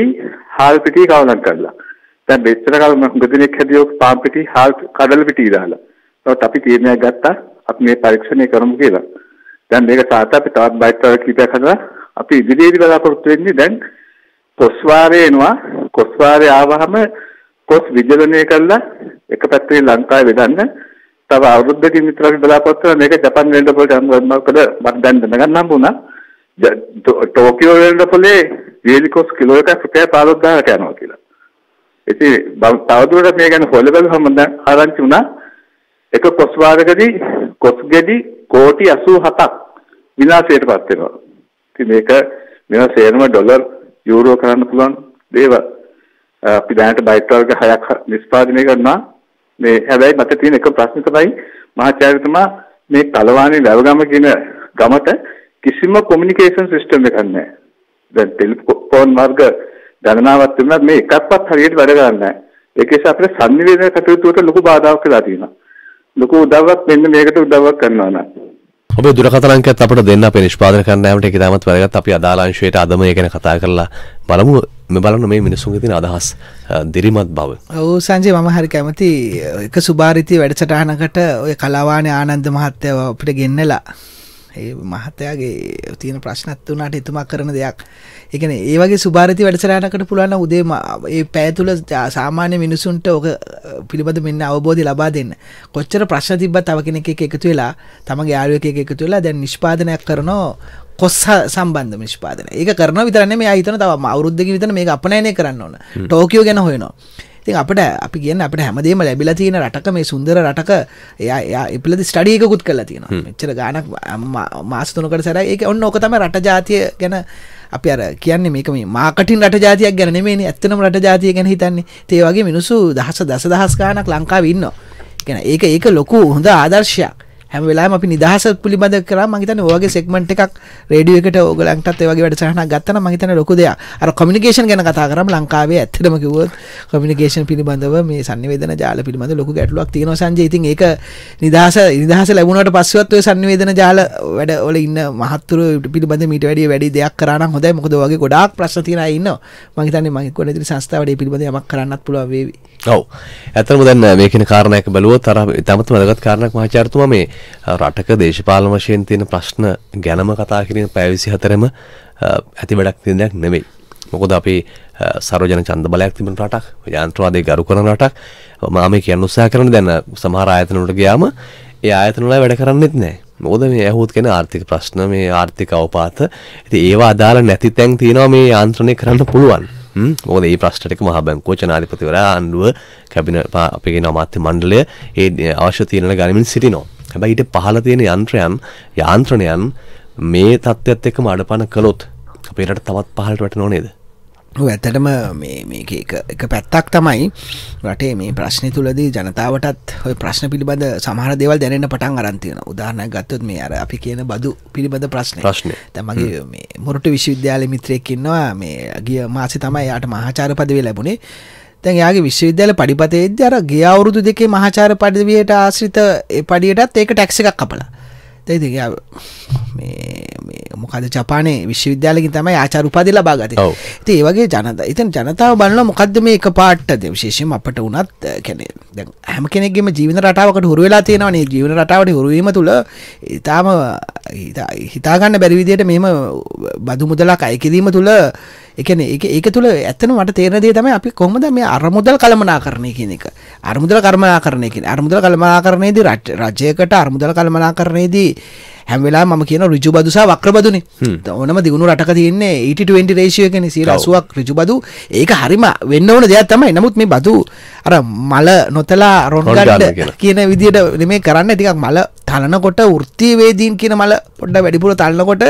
හාල් පිටි කවලම් කරලා දැන් මෙච්චර කාල මම ගොඩනෙක් හැදියෝ පාම් පිටි හාල් කඩල පිටි දාලා ඒත් අපි තීරණයක් ගත්තා අපි මේ පරීක්ෂණය කරමු කියලා දැන් මේක සාත අපි තවත් බයිට් වල කීපයක් හදලා අපි ඉදිරියේදී බලාපොරොත්තු වෙන්නේ දැන් කොස් වාරේ එනවා කොස් වාරේ ආවහම කොස් විජලනය කරලා එක පැත්තකින් ලංකාවේ බෙදන්න තව අවුරුද්දකින් විතර අපි බලාපොරොත්තු වෙන මේක ජපාන් වෙළඳපොළට අනුගමනය කළ මම දැන් දැනගන්න හම්බුණා ටෝකියෝ වෙළඳපොළේ වියලිකොස් කිලෝ එකක් රුපියල් 15000කට යනවා කියලා. ඉතින් මම තවදුරටත් මේ ගැන හොයලා බලුවම දැන් ආරංචි වුණා එක කොස් වාදකදී කොස් ගෙඩි කෝටි 87ක් විනාශයටපත් වෙනවා. ඉතින් මේක මේවා සේරම ඩොලර් යූරෝ කරන්න පුළුවන් දේවල්. අපි දැනට බයිට් වර්ග 6ක් නිෂ්පාදනය කරනවා. මේ හැබැයි මට තියෙන එක ප්‍රශ්න තමයි මහාචාර්යතුමා මේ කලවානේ වැවගම කියන ගමට කිසිම කොමියුනිකේෂන් සිස්ටම් එකක් නැහැ. දැන් ටෙලිෆෝන් මාර්ග ගණනාවක් තිබුණත් මේ එකක්වත් හරියට වැඩ කරන්නේ නැහැ. ඒක නිසා අපිට sannivedana කටයුතු වලට ලොකු බාධාවක් වෙලා තියෙනවා. ලොකු උදව්වක් මෙන්න මේකට උදව්වක් කරනවා නම්. ඔබේ දුරකථන අංකයත් අපිට දෙන්න අපේ නිෂ්පාදන කණ්ඩායමට ඒක ඉතාමත් වැදගත්. අපි අදාළ අංශයට අදම ඒ ගැන කතා කරලා බලමු. මේ බලන්න මේ මිනිසුන්ගේ තියෙන අදහස් දිරිමත් බව. ඔව් සංජය මම හරි කැමති එක සුභාරිතී වැඩසටහනකට ඔය කලාවානේ ආනන්ද මහත්තයා අපිට ගෙන්නලා ඒ මහත්තයාගේ තියෙන ප්‍රශ්නත් වනාට එතුමා කරන දෙයක් එකන ඒවගේ සුභාරති වැඩසරානකට පුළුවන් උදේ ඒ පෑ තුළ සාමාන්‍ය මිනිසුන්ට ඕක පිළිබඳ මෙන්න අවබෝධය ලබා දෙන්න කොච්චර ප්‍රශ්න තිබ තව කෙනෙක එකතු වෙලා තම යාලුවක එකතු වෙලා දැන් නිෂ්පාදනයක් කරනෝ කොස්හ සම්බන්ධ නිෂ්පාදන ඒ කරන විතරන්නේ මේ අහිතන තව අවුද්ධක විතන මේ අපනයනය කරන්න ඕන ටෝකෝ ගැන හොයනවා ඉතින් අපට අපි කියන්න අපට හැමදේම ලැබිලා තියෙන රටක මේ සුන්දර රටක එයා එයා ඉපලදි ස්ටඩියකුත් කලා තියෙනවා මෙච්චර ගානක් මාස තුනකට සැර ඒක ඔන්න ඕක තමයි රට ජාතිය ගැන අපි අර කියන්නේ මේක මේ මාකටින් රට ජාතියක් ගැන නෙමෙයිනේ ඇත්තනම රට ජාතිය ගැන හිතන්නේ ඒ වගේ මිනිස්සු දහස දසදහස් ගාණක් ලංකාවේ ඉන්නවා. ඒ කියන්නේ ඒක ඒක ලොකු හොඳ ආදර්ශයක්. හැම වෙලාවෙම අපි නිදහස පිළිබඳ කරා මම හිතන්නේ ඔය වගේ සෙග්මන්ට් එකක් රේඩියෝ එකට ඕගලන්ටත් ඒ වගේ වැඩසටහනක් ගත්තනම් මම හිතන්නේ ලොකු දෙයක්. අර කොමියුනිකේෂන් ගැන කතා කරාම ලංකාවේ ඇත්තටම කිව්වොත් කොමියුනිකේෂන් පිළිබඳව මේ sannivedana ජාල පිළිබඳ ලොකු ගැටලුවක් තියෙනවා සංජය. ඉතින් ඒක නිදහස නිදහස ලැබුණාට පස්සෙවත් ඔය sannivedana ජාල වැඩ වල ඉන්න මහත්තුරු පිළිබඳ මීට වැඩිය වැඩි දෙයක් කරා නම් හොඳයි. මොකද ඔය වගේ ගොඩාක් ප්‍රශ්න තියෙන අය ඉන්නවා. මම හිතන්නේ මම කොහොමද ඉතින් සංස්ථාවට මේ පිළිබඳව යමක් කරන්නත් පුළුවන් වේවි. ඔව්. ඇත්තටම දැන් මේකින කාරණයක් බැලුවොත් අර තමත් වැදගත් කාරණයක් මහාචාර්යතුමා මේ රටක දේශපාලන වශයෙන් තියෙන ප්‍රශ්න ගැනම කතා කිරීම පැවිසි හතරම ඇති වැඩක් තිදයක් නෙවෙයි. මොකද අපේ සරෝජන චන්ද බලයක් තිබෙන රටක් යන්ත්‍රවාදය ගරු කරන රටක් මාම කියන්න උත්සාහ කරන දැන සමහර ආයතනට ගියාම ඒ ආයතනවල වැඩ කරන්නෙත් නෑ. මොකද මේ ඇහුත් කෙන ආර්ථික ප්‍රශ්න මේ ආර්ථික අවපාත ඇති ඒවා අදාළ නැති තැන් තියෙනවා මේ යාන්ත්‍රණය කරන්න පුළුවන්. මොකද ඒ ප්‍රශ්ටක මහ බැංකෝ ජනාධිපතිවරයා ආණ්ඩුව කැබිනට අපගේ නමාත්‍ය මණ්ඩලය ඒ අවශ්‍ය තීරණ ගනිමින් සිටිනවා. හැබැයි ඊට පහළ තියෙන යන්ත්‍රයන් යාන්ත්‍රණයන් මේ තත්ත්වයත් එක්කම අඩපණ කළොත් අපේ රට තවත් පහළට වැටෙනව නේද? ඇතටම මේක එක පැත්තක් තමයි රටේ මේ ප්‍රශ්න තුලදී ජනතාවටත් ඔය ප්‍රශ්න පිළිබඳ සමහර දේවල් දැනෙන පටන් අරන්තියෙන උදාහරණ ගත්තොත් මේ අර අපි කියන බදු පිළිබඳ ප්‍රශ්න ප්‍රශ්න තමගේ මේ මොරට විශ්වවිද්‍යාල මිත්‍රයෙක්කින්නවා මේ ගිය මාසි තමයි යාට මහාචාර පදවේ ලැබුණේ දැන් එයාගේ විශ්වවිද්‍යාල පඩිපතේදී අර ගිය අවුරුදු දෙකේ මහාචාර්ය පඩවියට ආශ්‍රිත ඒ පඩියටත් ඒක ටැක්ස් එකක් කපලා. දැන් ඉතින් එයා මේ මොකද ජපානේ විශ්වවිද්‍යාලකින් තමයි ආචාර උපාධිය ලබා ගත්තේ. ඉතින් ඒ වගේ ජනතා ඉතින් ජනතාව බලනවා මොකද්ද මේ එකපාරටද විශේෂයෙන්ම අපට උනත් කියන්නේ දැන් හැම කෙනෙක්ගේම ජීවන රටාවකට හුරු වෙලා තියෙනවනේ ජීවන රටාවට හුරු වීම තුළ ඊටාම හිතා ගන්න බැරි විදිහට මෙහෙම බදු මුදලක් අය කිරීම තුළ එකන ඒක තුළ ඇත්තන මට තේරදේ තම අපි කොහොමද මේ අරමුදල් කළමනා කරණය කෙනෙක අරමුදල කර්මනා කරණයකින් අරමුදල කළමනා කරණයේදී රට රජයකට අරමුදල කළමනා කරණයේදී හැමවෙලා ම කියන රජු බදුසා වක්‍රබදුන ඕනම දිගුණු රට තියන්නේ ඊට e රේශයකන සිරසුවක් රජු බදු ඒක හරිම වෙන්න ඕන දෙයක් තමයි නමුත් මේ බදු අර මල නොතලා රොන්ගඩ කියන විදිට මේ කරන්න ටිකක් මල තලනකොට ෘත්තිවේදීන් කියන මල පොඩ්ඩ වැඩිපුර තලනකොට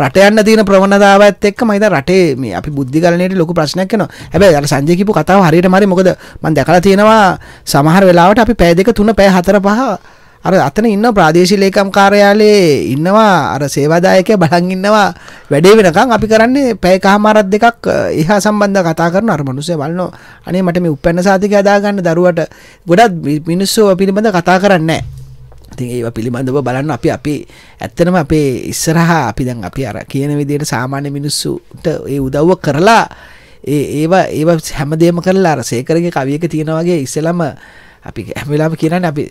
රට යන්න තියෙන ප්‍රවණතාවත් එක්ක මම හිතන රටේ මේ අපි බුද්ධි ගලණයට ලොකු ප්‍රශ්නයක් වෙනවා. හැබැයි අර සංජය කියපු කතාව හරියටම හරි මොකද මම දැකලා තියෙනවා සමහර වෙලාවට අපි පැය දෙක තුන පැය හතර පහ අර අතන ඉන්න ප්‍රාදේශීය ලේකම් කාර්යාලයේ ඉන්නවා අර සේවාදායකය බලන් ඉන්නවා වැඩේ වෙනකන් අපි කරන්නේ පැය කහමාරක් දෙකක් එහා සම්බන්ධව කතා කරන අර මිනිස්සු බලනවා අනේ මට මේ උපැන්න සාධක හදාගන්න දරුවට ගොඩක් මිනිස්සු පිළිබඳ කතා කරන්නේ නැහැ ඉතින් ඒව පිළිබඳව බලන්න අපි අපි ඇත්තනම අපේ ඉස්සරහා අපි දැන් අපි අර කියන විදියට සාමාන්‍ය මිනිස්සුට ඒ උදව්ව කරලා ඒ ඒවා ඒව හැමදේම කරලා අර සේකරගේ කවියක තියෙනවාගේ ඉස්සෙලම අපි හැමලාම කියනන්නේ අපි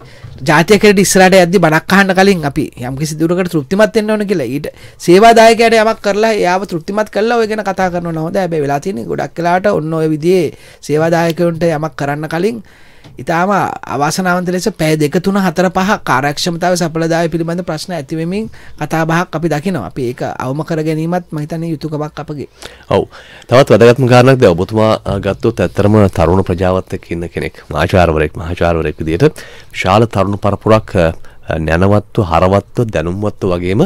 ජාතියකට ඉස්සරහට යද්දි බණක් අහන්න කලින් අපි යම්කිසි දුරකට තෘප්තිමත් වෙන්න ඕන කියලා. ඊට සේවාදායකයට යමක් කරලා එයාව තෘප්තිමත් කරලා ඔය ගැන කතා කරනවා නම් හොඳයි. හැබැයි වෙලා තියෙන්නේ ගොඩක් වෙලාවට ඔන්න ඔය විදිහේ සේවාදායකයන්ට යමක් කරන්න කලින් ඉතාම අවසනාවන්ත ලෙස පෑ දෙක තුන හතර පහ කාරක්ෂමතාව සපලදාය පිළිබඳ ප්‍රශ්න ඇතිවමින් කතාබහක් අපි දකිනවා අපි ඒක අවම කර ගැනීමත් මහිතන්නේ යුතුකමක් අපගේ ඔව් තවත් වැදගත්ම කාරණක් ද ඔබතුමා ගත්තොත් ඇත්තරම තරුණ ප්‍රජාවත් එක්ක ඉන්න කෙනෙක් මහාචාර්යවරයෙක් මහාචාර්යවරයෙක් විදිහට ශාල තරුණ පරපුරක් නැනවත්ව හරවත්ව දැනුම්වත්ව වගේම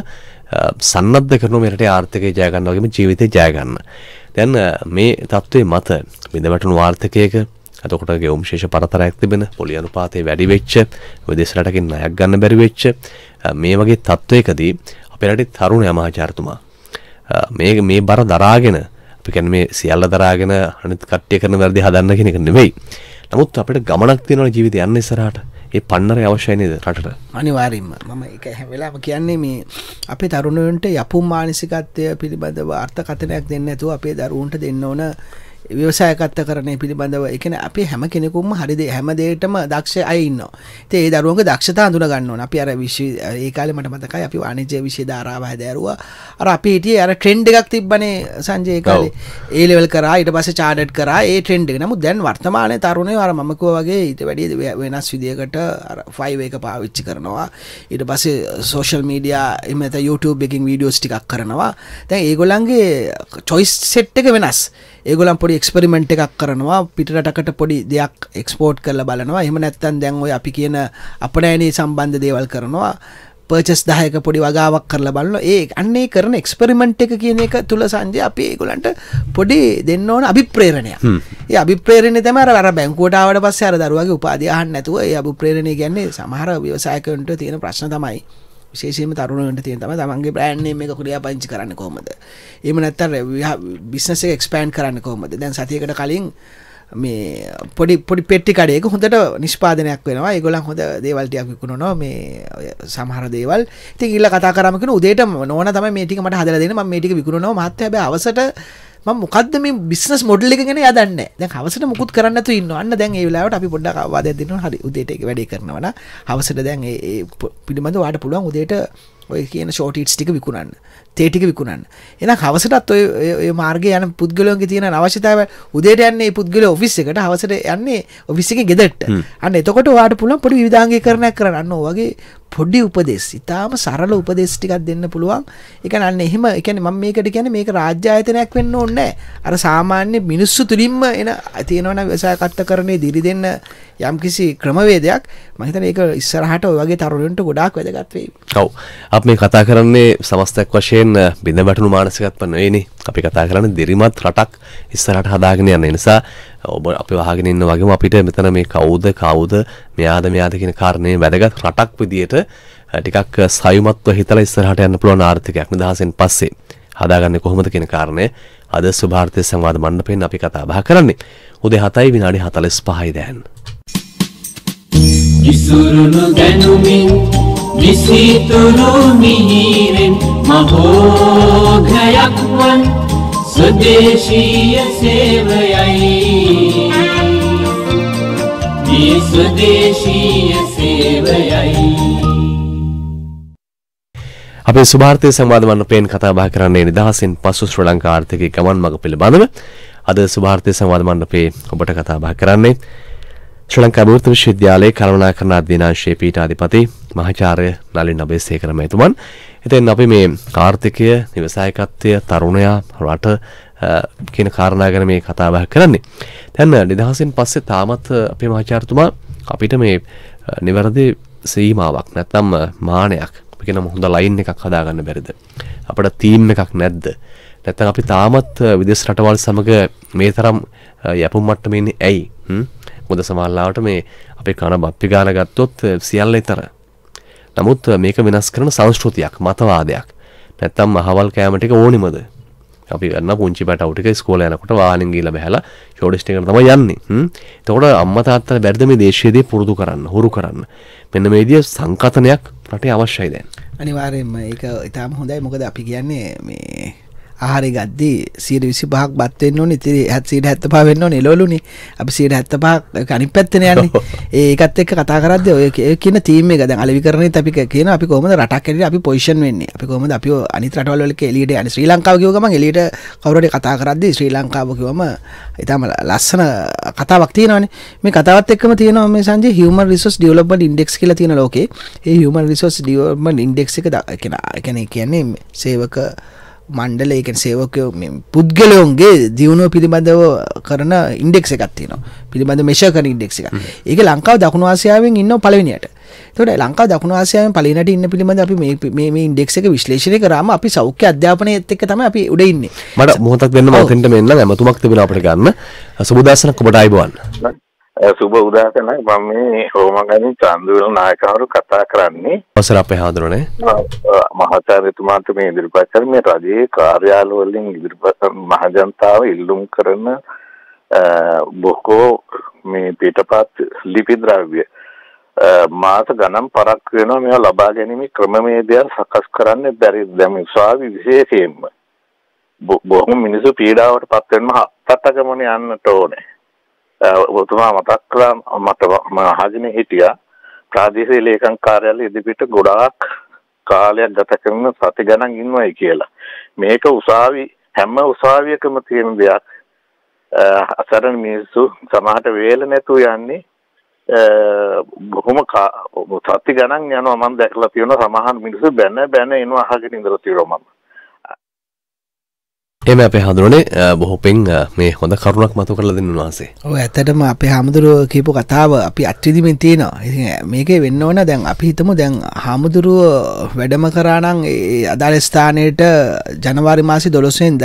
සන්නද්ධ කරන මෙරට ආර්ථිකය ජයගන්න වගේම ජීවිතය ජයගන්න. දැන් මේ තත්ත්වයේ මත බිඳවැටුණු ආර්ථිකයක ඇතකොට ගෙවම්ශේෂ පරතරයක් තිබෙන පොලි අනුපාතය වැඩිවෙච්ච විදේශරටකින් අයක් ගන්න බැරිවෙච්ච මේ වගේ තත්ත්වයකදී අපිරට තරුණ යමාචාරතුමා මේ මේ බර දරාගෙන අපිකැන මේ සියල්ල දරාගෙන අනිත් කට්ටය කරන වැරදි හදන්න කෙනෙක නෙවෙයි නමුත් අපට ගමනක් තියෙනවන ජීවිත යන්න සරට ඒ පන්නර අවශ්‍යයනද රටට අනිවාරෙන්ම මම එක වෙලාම කියන්නේ මේ අපේ තරුණුවන්ට යපුම් මානසිකත්වය පිළිබඳව අර්ථකතනයක් දෙන්න ඇතුව අපේ දරුවන්ට දෙන්න ඕන ව්‍යවසායකත්ත කරනය පිළිබඳව එකන අපි හැම කෙනෙකුම හරිද හැමදේටම දක්ෂ අයින්න ඒ දරුවක දක්ෂතා අඳුර ගන්නවන අපි අර විශ් ඒකාල මට මතකයි අපි වානිජ්‍ය විශෂ ධාරාව හැදැරවා අර අපිටිය අර ට්‍රෙන්ඩ් එකක් තිබ්බනේ සංජයකල ඒලෙවල් කරා ඉට පස චාඩට් කරා ඒ ට්‍රෙන්ඩ් නමු දැන් වර්තමාන තරුණය අර මකව වගේ ඉට වැඩිය වෙනස් විදිකට ෆයිවේක පාවිච්චි කරනවා ඉට පස සෝෂල් මීඩියා එමත YouTube එකින් වීඩියෝස් ටිකක් කරනවා තැන් ඒගොලන්ගේ චොයිස් සෙට් එක වෙනස් ඒගොලම් පොඩි එක්ස්පරිමෙන්ට් එකක් කරනවා පිටරටකට පොඩි දෙයක් එක්ස්පෝට් කරලා බලනවා එහෙම නැත්තම් දැන් ඔය අපි කියන අපනෑනේ සම්බන්ධ දේවල් කරනවා පර්චස් දායක පොඩි වගාවක් කරලා බලන්න ඒ අන්නේ කරන එක්ස්පරිමෙන්ට් එක කියන එක තුළ සංජය අපි ඒගොලන්ට පොඩි දෙන්න ඕන අභිප්‍රේරණය ඒ අභිප්‍රේරණය තමයි අර බැංකුවටාවට පස්සේ අර දරුවගේ උපාධියහන් නැතුව ඒ අභිප්‍රේරණය කියන්නේ සමහර ව්‍යවසායකයන්ට තියෙන ප්‍රශ්න තමයි විශේෂයම තරුණට තියෙන තම තමන්ගේ ප්‍රෑන්්නේ මේ කුරියා පංචි කරන්න කොමද එම නැත්තර බිස්නස එක්ස්පෑන්් කරන්න කොමද දැන් සතියකට කලින් මේ පොඩි පොඩි පෙට්ි කඩයක හොඳට නිෂ්පාදනයක් වෙනවා ගොලන් හොඳ දේවල්ටයක් විකුණනවා මේ සමහර දේවල් ති ඉල්ල කතාරමක උදේට නෝන තම මේටික මට හදර දෙන මේටික විකුණනවා මත්‍යබ අවසට මොකද මේ බිස්නස් මොඩල් එක ගෙන යදන්න දැන් හවසට මුකුත් කරන්න ඉන්න අන්න දැන් ඒලාට අපි පොඩ්ඩක් අවාදය දෙන්න හරි උදේට එක වැඩේ කරනවන හවසට දැන් ඒ පිළිබඳ වාට පුළුවන් උදේට ඔය කියන ෂෝටීට්ස් ටික විකුණන්න තේටික විකුණන්න එන හවසටත් ඔය මාර්ග යන පුද්ගලෝන්ගේ තියෙන අවශ්‍යතාව උදේට යන්නේ පුද්ගල ඔෆිස් එකට හවසට යන්නේ ඔෆිස් එක ගෙදට අන්න එතකොට වාට පුළුවන් පොඩි විධාංගය කරනයක් කරන්න වගේ පොඩි උපදෙස් ඉතාම සරල උපදෙස් ටිකක් දෙන්න පුළුවන් එක නන්න එහෙම එකන මම මේකට කියන මේක රාජ්‍යායතනයක් වෙන්න ඕන්නෑ අර සාමාන්‍ය මිනිස්සු තුළින්ම එන තියෙනවන වසාකත්ත කරණය දිරි දෙන්න යම් කිසි ක්‍රමවේදයක් මහිතන ඒක ඉස්සරහට ඔයගේ තරුණට ගොඩක් වැදගත්වේ ඔව් අප මේ කතා කරන්නේ සමස්තක් වශයෙන් බිඳ බටනු මානසිකත් පන්නවෙනි අපි කතා කරන්නේ දිරිමත් රටක් ඉස්සරහට හදාගෙන යන නිසා ඔබ අපි වහගෙන ඉන්න වගේම අපිට මෙතන මේ කවුද කවුද මෙයාද මෙයාද කියන කාරණේ වැදගත් රටක් විදියට ටිකක් සයුමත්ව හිතලා ඉස්සරහට යන්න පුළුවන් ආර්ථිකයක් නිදහසෙන් පස්සේ හදාගන්නේ කොහොමද කියන කාරණේ අද සුභාර්ථය සංවාද මණ්ඩපයෙන් අපි කතා බහ කරන්නේ උදේ 7යි විනාඩි 45යි දැන් ඉසුරුණු දැනුමින් විසිතුරු මිහිරෙන් මහෝඝයක් වන් ස්වදේශීය සේවයයි මේ ස්වදේශීය සේවයයි අපේ සුභාර්ථය සංවාද මණ්ඩපයෙන් කතා බහ කරන්නේ නිදහසින් පසු ශ්‍රී ලංකා ආර්ථිකයේ ගමන් මඟ පිළිබඳව. අද සුභාර්ථය සංවාද මණ්ඩපයේ ඔබට කතා බහ කරන්නේ ශ්‍රී ලංකා විශ්වවිද්‍යාලයේ කළමනාකරණ අධ්‍යනාංශයේ පීඨාධිපති මහාචාර්ය නලින් අබේසේකර මහතුමන්. ඉතින් අපි මේ කාර්තිකය, නිවසායකත්වය, තරුණයා, රට කියන කාරණා ගැන මේ කතා බහ කරන්නේ. දැන් 2000න් පස්සේ තාමත් අපේ මහාචාර්යතුමා අපිට මේ නිවැරදි සීමාවක් නැත්නම් මානයක් අපි කියන හොඳ ලයින් එකක් හදාගන්න බැරිද? අපිට තීම් එකක් නැද්ද? නැත්නම් අපි තාමත් විදේශ රටවල් සමග මේ තරම් යැපුම් මට්ටමේ ඉන්නේ ඇයි? මොකද සමහරවිට මේ අපේ කන බප්පි ගාන ගත්තොත් සියල්ල ඊතර නමුත් මේක වෙනස් කරන සංස්කෘතියක් මතවාදයක් නැත්තම් අහවල් කෑම ටික ඕනෙමද අපි ගන්න පුංචි පැටවුටික ස්කෝල යනකොට වාහනෙන් ගිහලා බහැලා ෂෝඩිස්ට් එකට තමයි යන්නේ. එතකොට අම්මා තාත්තලා බැරිද මේ දේශයේදී පුරුදු කරන්න, හුරු කරන්න. මෙන්න මේ විදිය සංකතනයක් රටේ අවශ්‍යයි දැන්. අනිවාර්යයෙන්ම ඒක ඊටාම හොඳයි. මොකද අපි කියන්නේ මේ ආහාරය ගද්දී 125ක් බත් වෙන්න ඕනේ. ඉතින් 175 වෙන්න ඕනේ එළවලුනේ. අපි 175ක් අනිත් පැත්තේ යන්නේ. ඒකත් එක්ක කතා කරද්දී ඔය කියන තීම් එක දැන් අලෙවිකරණෙත් අපි කියනවා අපි කොහොමද රටක් ඇරෙන්නේ අපි පොසිෂන් වෙන්නේ. අපි කොහොමද අපි අනිත් රටවල් වල එළියට යන්නේ. ශ්‍රී ලංකාව කිව්ව ගමන් එළියට කවුරු හරි කතා කරද්දී ශ්‍රී ලංකාව කිව්වම ඊටම ලස්සන කතාවක් තියෙනවානේ. මේ කතාවත් එක්කම තියෙනවා මේ Sanjaya human resource development index කියලා තියෙන ලෝකේ. ඒ හියුමන් රිසෝස් ඩෙවලොප්මන්ට් ඉන්ඩෙක්ස් එක කියන්නේ කියන්නේ සේවක මණ්ඩල එකෙන් සේවකයෝ පුද්ගලයොන්ගේ දියුණුව පිළිබඳව කරන ඉන්ඩෙක් එකත්තියනවා පිළිබඳ මේෂ කර ඉන්ඩෙක් එක ඒක ලංකාව දකුණවාසියාවෙන් ඉන්න පලවිනියට තොට ලංකා දකුණවාසියාවෙන් පලිනට ඉන්න පිළිබඳ අපි මේ ඉන්ඩෙක් එක විශ්ලේෂණය කරම අපි සෞඛ්‍ය අධ්‍යාපනය එත්තක තම අපි උඩඉන්නේ මට මොහතක් වෙන්න මතට මෙන්න ඇමතුමක් තිබෙන අපට ගන්න සුබදසන කොට අයිබවන්න. සුබ උදාසනයි මම මේ හෝමගනි චන්දුවිල් නායකවරු කතා කරන්නේ අවසර අපේ හාඳුනනේ මහාචාර්යතුමාට මේ ඉදිරිපත් කර මේ රජයේ කාර්යාල වලින් ඉදිරිපත් මහජනතාව ඉල්ලුම් කරන බොහෝ මේ පිටපත් ලිපි ද්‍රව්‍ය මාස ගණන් පරක් වෙනවා මේවා ලබා ගැනීම ක්‍රමවේදයන් සකස් කරන්න බැරි දැන් ස්වාමි විශේෂයෙන්ම බොහොම මිනිසු පීඩාවට පත් වෙනම හත් අටකමනේ යන්නට ඕනේ ඔබතුමා මතක් කළා මට මම අහගෙන හිටියා ප්‍රාදේශීය ලේකම් කාර්යාලය ඉදිරිපිට ගොඩාක් කාලයක් ගත කරන සති ගණන් ඉන්නවයි කියලා. මේක උසාවි හැම උසාවියකම තියෙන දෙයක්. අසරණ මිනිස්සු සමහරට වේල නැතුව යන්නේ බොහොම සති ගණන් යනවා මම දැකලා තියෙනවා සමහර මිනිස්සු බැන බැන එනවා අහගෙන ඉඳලා තියෙනවා මම. එම අපේ හඳුරනේ බොහොපෙන් මේ හොඳ කරුණක් මතු කරල දෙන්න වහන්සේ ඔ ඇතටම අපේ හාමුදුරුව කියපු කතාව අපි අත්්‍රදිමින් තියෙනවා මේක වෙන්න ඕන දැන් අපි හිතමු දැන් හාමුදුරුව වැඩම කරානං අදාළ ස්ථානයට ජනවාරි මාසි දොළොසෙන්ද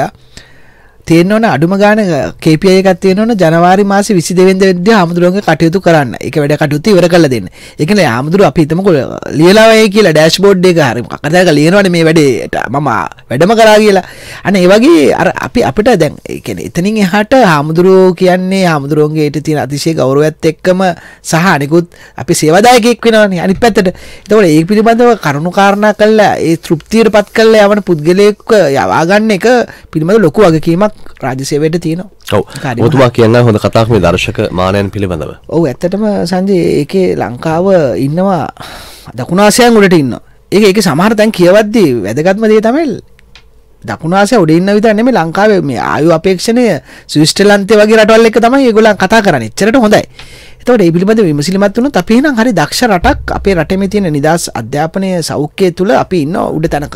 තියෙන්න ඕන අඩුම ගාන KPI එකක් තියෙන්න ඕන ජනවාරි මාසේ 22 වෙනිදා වෙද්දී ආමුදුරුවන්ගේ කටයුතු කරන්න. ඒක වැඩ කටයුතු ඉවර කරලා දෙන්න. ඒ කියන්නේ ආමුදුරුව අපි හිතමුකෝ ලියලා වෙයි කියලා ඩෑෂ්බෝඩ් එක හරි මොකක් හරි දාලා ලියනවනේ මේ වැඩේට මම වැඩම කරා කියලා. අන්න ඒ වගේ අර අපි අපිට දැන් ඒ කියන්නේ එතනින් එහාට ආමුදුරුවෝ කියන්නේ ආමුදුරුවන්ගේ ඊට තියෙන අතිශය ගෞරවයත් එක්කම සහ අනිකුත් අපි සේවාදායකෙක් වෙනවනේ අනිත් පැත්තට. එතකොට ඒ පිළිබඳව කරුණු කාරණා කළා ඒ තෘප්තියට පත් කළා යවන පුද්ගලයෙක්ව යවා ගන්න එක පිළිබඳව ලොකු වගකීමක් ගොඩක් රාජසේවයට තියෙනවා ඔව තුමා කියන්න හොඳ කතාක් මේ දර්ශක මානයන් පිළිබඳව ඔව ඇත්තටම සංජය ඒකේ ලංකාව ඉන්නවා දකුණාසයන් ගොඩට ඉන්න ඒ ඒක සමහරතැන් කියවද්දී වැදගත්ම දේ තමල් දකුණාසය උඩ ඉන්න විතර නෙමෙයි ලංකාවේ මේ ආයු අපේක්ෂණය ස්විස්ටර්ලන්තේ වගේ රටවල් එක තමයි ඒගොල්ලන් කතා කරන්නේ එච්චරට හොඳයි එතකොට ඒ පිළිබඳ විමසිලිමත් වුණොත් අපි එහෙනම් හරි දක්ෂ රටක් අපේ රටේ තියෙන නිදහස් අධ්‍යාපනය සෞඛ්‍යය තුළ අපි ඉන්න උඩ තැනක.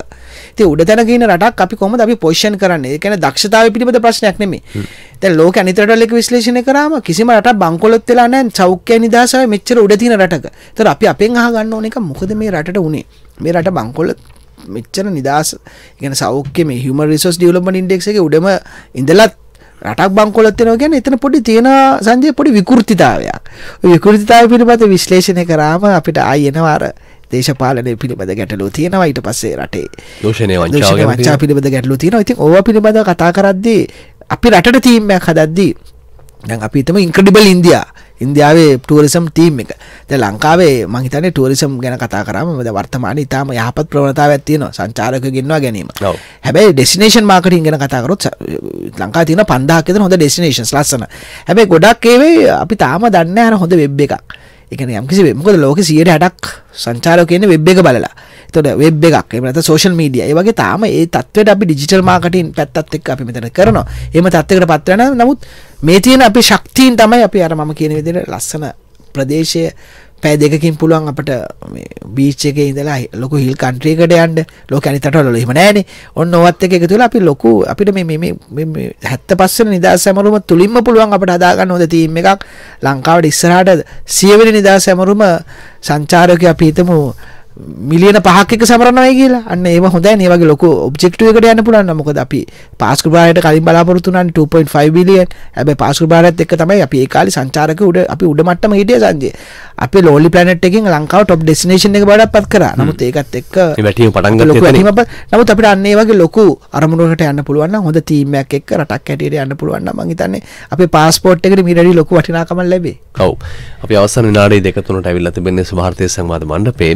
ඉතින් උඩ තැන කියන රටක් අපි කොහොමද අපි පොසිෂන් කරන්නේ? ඒ කියන්නේ දක්ෂතාවය පිළිබඳ ප්‍රශ්නයක් නෙමෙයි. දැන් ලෝක අනිත් රටවල එක විශ්ලේෂණය කරාම කිසිම රටක් බංකොලොත් වෙලා නැහැ සෞඛ්‍ය නිදහස මෙච්චර උඩ තියෙන රටක. ඒතර අපි අපෙන් අහගන්න ඕන එක මොකද මේ රටට උනේ? මේ රට බංකොල මෙච්චර නිදහස් ඉගෙන සෞඛ්‍ය මේ හියුමන් රිසෝස් ඩෙවලොප්මන්ට් ඉන්ඩෙක්ස් එකේ උඩම ඉඳලත් රටක් බංකොලොත්වෙන ගැන එතන පොඩි තියෙන සංජය පොඩි විකෘතිතාවයක් විකෘතිතාව පිළිබඳ විශ්ලේෂණය කරාම අපිට අයනවාර දේශපාලනය පිළිබඳ ගැටලු තියෙනවා ඊට පස්සේ රටේ දෝෂණය වංචා පිළිබඳ ගැටලු තියෙනවා ඉතින් ඕව පිළිබඳ කතා කරද්දී අපි රටට තීම්මයක් හදද්දී දැන් අපි තම ඉන්ක්‍රඩිබල් ඉන්දයා ඉන්දියාවේ ටූරිසම් තීම් එක ද ලංකාවේ මහිතන ටූරිසම් ගැන කතා කරම ද වර්තමාන ඉතාම යහපත් ප්‍රවණතාව ඇත්තියන සංචාරක ගෙන්වා ගැනීම හැබයි ඩෙසිනේෂන් මාකටින් ගැන කතාකරොත් ලංකා තින පන්දාකෙත හොඳ ඩෙසිනේෂන් ලස්සන හැබයි ගොඩක් ඒවේ අපි තාම දන්න යන හොඳ වෙබ් එකක් එකන යම්කිසි වෙමකද ලෝක සියට හටක් සංචාරකයන වෙබ් එක බලලා තොට වෙබ් එකක් එමත සෝෂල් මීඩිය ඒ වගේ තාම ඒ තත්වට අපි ඩිජිටල් මාකටින් පැත්තත් එක් අපි මෙතන කරනවා එම තත්වකට පත්වන නමුත් මේ තියෙන අපි ශක්තිීන් තමයි අපි අර මම කියන විදිර ලස්සන ප්‍රදේශය පෑ දෙකින් පුළුවන් අපට බීච්චක ඉඳලා ලොක හිල් කන්ට්‍රීකට යන්ඩ ලෝක අනිතටල හෙම නෑන ඔන්න ඔවත් එක තුළ අපි ලොකු අපිට හැත්ත පස්සන නිදා සැමරුම තුළින්ම පුළුවන් අපට අදාගන්න හොද තීම එකක් ලංකාවට ඉස්සරහට සියවෙන නිදා සැමරුම සංචාරක අපිතමු මිලියන පහක් එක සමරණයි කියලා අන්න ඒ හොඳ නවගේ ලොක ඔබ්ෙක්ටව එකට යන්න පුලන්න මොකද අපි පාස්ක බායට කලින් බලාපොරතුනන් 2.5 බිලියන් ඇබ පාස්ක බාරත් එක් තමයි අපි ඒකාලි සංචාරක උඩ අපි උඩමටම හිටිය සංජය අප ලෝලි පලනට් එකින් ලංකාව ටොප් ඩෙස්නේෂන එක බඩ පත් කර නමුත් ඒකත් එක් වැටීම පටන් නමුත් අපට අන්නේ වගේ ලොකු අරමුණුවට යන්න පුළුවන් හොඳ තීමයක් එක් රටක් ඇටට යන්න පුළුවන් මංහිතන්නේ අප පස්පෝට් එකට මිරඩි ලොකු වටිනාකමල් ලැබේ කව් අපි අවසන් නාඩේ දෙකතුනට ඇවිල්ලති බෙන්නේ භාර්තය සංවාධ මණ්ඩපේ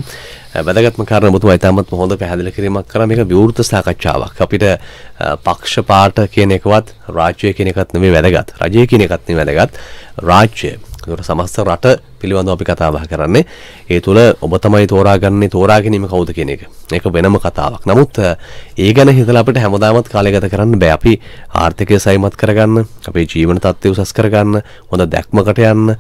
වැදගත්ම කාරණ මුතුමා ඉතාමත් හොඳ පැහැදිලි කිරීමක් කරා මේක විවෘත සාකච්ඡාවක්. අපිට පක්ෂපාත කියන එකවත් රාජ්‍ය කියන එකත් නෙමෙයි වැදගත්. රජය කියන එකත් නෙමෙයි වැදගත්. රාජ්‍ය ඒකට සමස්ත රට පිළිබඳව අපි කතා බහ කරන්නේ. ඒ තුල ඔබ තමයි තෝරාගන්නේ තෝරා ගැනීම කවුද කියන එක. ඒක වෙනම කතාවක්. නමුත් ඒ ගැන හිතලා අපිට හැමදාමත් කාලය ගත කරන්න බෑ. අපි ආර්ථිකය සයිමත් කරගන්න, අපේ ජීවන තත්ත්වය උසස් කරගන්න, හොඳ දැක්මකට යන්න,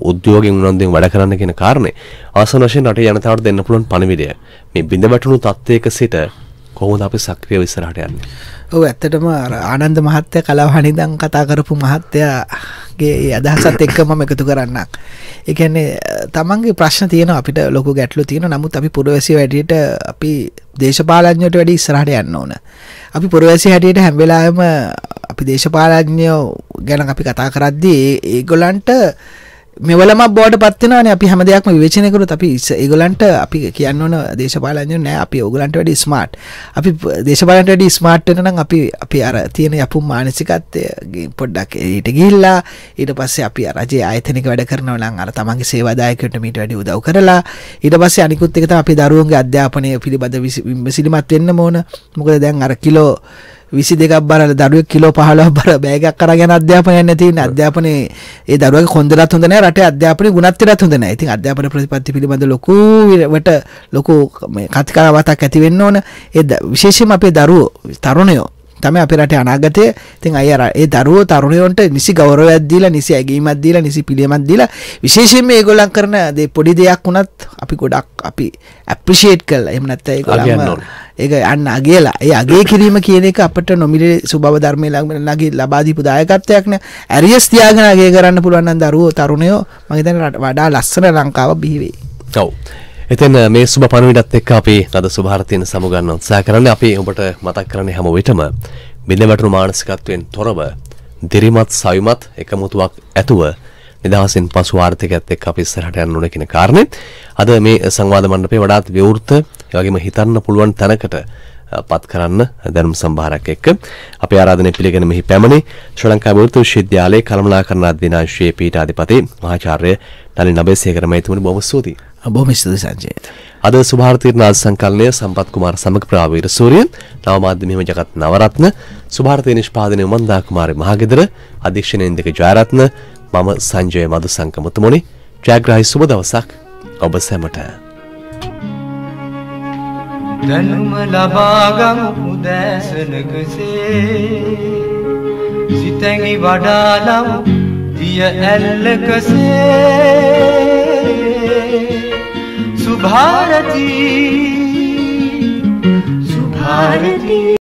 උද්‍යෝගයෙන් උනන්දුවෙන් වැඩ කරන්න කියන කාරණේ අවසන් වශයෙන් රටේ ජනතාවට දෙන්න පුළුවන් පණිවිඩය. මේ බිඳ වැටුණු තත්ත්වයක සිට කොහොමද අපි සක්‍රිය ඉස්සරහට යන්නේ ඔව් ඇත්තටම ආනන්ද මහත්තයා කලාවහනිදන් කතා කරපු මහත්තයාගේ අදහසත් එක්ක මම එකතු කරන්නම් ඒ කියන්නේ තමන්ගේ ප්‍රශ්න තියෙනවා අපිට ලොකු ගැටලු තියෙනවා නමුත් අපි පුරවැසිය වැඩියට අපි දේශපාලඥයට වැඩි ඉස්සරහට යන්න ඕන අපි පුරවැසිය හැටියට හැම වෙලාවෙම අපි දේශපාලඥයෝ ගැන අපි කතා කරද්දී ඒගොල්ලන්ට මෙවලම බෝඩ පත්වනන අපි හැම දෙයක්ම විවචනකරුත් අපි ඒගොලන්ට අපි කියන්න ඕන දේශපාලන්ය නෑ අපි ඔගලන්ට වැඩි ස්මාට් අපි දේශපාලන්ට වැඩි ස්මාර්ට්නම් අපි අපි අර තියෙන යපු මානසිකත්ය පොඩ්ඩක් ඊට ගිල්ලා ඊට පස්සේ අපි රජ අයතනක වැඩ කරනවලන් අර තමන්ගේ සේවාදායකට මීට වැඩි උදව් කරලා ඊට පස්සේ අනිකුත් එකත අපි දරුවන්ගේ අධ්‍යාපනය පිළිබඳ විසිලිමත් වෙන්න ඕන මොකද දැන් අර කිලෝ විසි දෙකක් බරල දරුව කිලෝ පහලක් බර බෑගක් කරගෙන අධ්‍යාපනය නැතින් අධ්‍යාපනය ඒ දරුව කොදරත් හොඳන රට අධ්‍යාපන ගුණත්තරත් හොඳන ඇති අධ්‍යාපන ප්‍රතිපත්ති පිළිබඳ ලොකුවට ලොකු කතිකාවතක් ඇතිවෙන්න ඕන ඒ විශේෂම අපේ දරුව තරුණයෝ තමයි අපේ රටේ අනාගතය. ඉතින් අය අර ඒ දරුවෝ තරුණයන්ට නිසි ගෞරවයක් දීලා, නිසි ඇගීමක් දීලා, නිසි පිළියමක් දීලා විශේෂයෙන් මේගොල්ලන් කරන දේ පොඩි දෙයක් වුණත් අපි ගොඩක් අපි ඇප්‍රිෂিয়েට් කරලා එහෙම නැත්නම් ඒගොල්ලන්ම ඒක අන්න අගේලා. ඒ අගේ කිරීම කියන එක අපිට නොමිලේ සුබව ධර්මයේ ළඟ ලබා දීපු දායකත්වයක් නේ. ඇරියස් තියාගෙන අගේ කරන්න පුළුවන් නම් දරුවෝ තරුණයෝ මම හිතන්නේ වඩා ලස්සන ලංකාවක් බිහි වෙයි. ඔව්. එතෙන් මේ සුබ පණවිඩත් එක්ක අපි අද සුභාරතයෙන් සමුගන්න උත්සාහ කරන්නේ අපි ඔබට මතක් කරන්නේ හැම විටම බිඳවැටුණු මානසිකත්වයෙන් තොරව දිරිමත් සවිමත් එකමුතුවක් ඇතුව නිදහසින් පසු ආර්ථිකයත් එක්ක අපි ඉස්සරහට යන්න ඕන කියන කාරණේ අද මේ සංවාද මණ්ඩපේ වඩාත් විවෘත ඒ වගේම හිතන්න පුළුවන් තැනකට පත් කරන්න දැනුම් සම්භාරයක් එක්ක අපේ ආරාධනය පිළිගෙන මෙහි පැමිණි ශ්‍රී ලංකා විවෘත විශ්වවිද්‍යාලයේ කළමනාකරණ අධ්‍යනාංශයේ පීඨාධිපති මහාචාර්ය නලින් නබේසේකර මහතුමනි බොහොම ස්තුතියි බොහොම ස්තුතියි සංජේත. අද සුභාර්තීරණ ආද සංකලනය සම්පත් කුමාර සමග ප්‍රාවීර සූරියන් නවමාධ්‍ය මෙහෙම ජගත් නවරත්න සුභාර්තී නිෂ්පාදනය උමන්දා කුමාරි මහගෙදර අධීක්ෂණයෙන් දෙක ජයරත්න මම සංජය මදු සංකමතුමුණි ජයග්‍රහයි සුබ දවසක් ඔබ සැමට. දැනුම ලබාගමු උදෑසනකසේ සිතැඟි වඩාලමු දිය ඇල්ලකසේ भारती सुभारती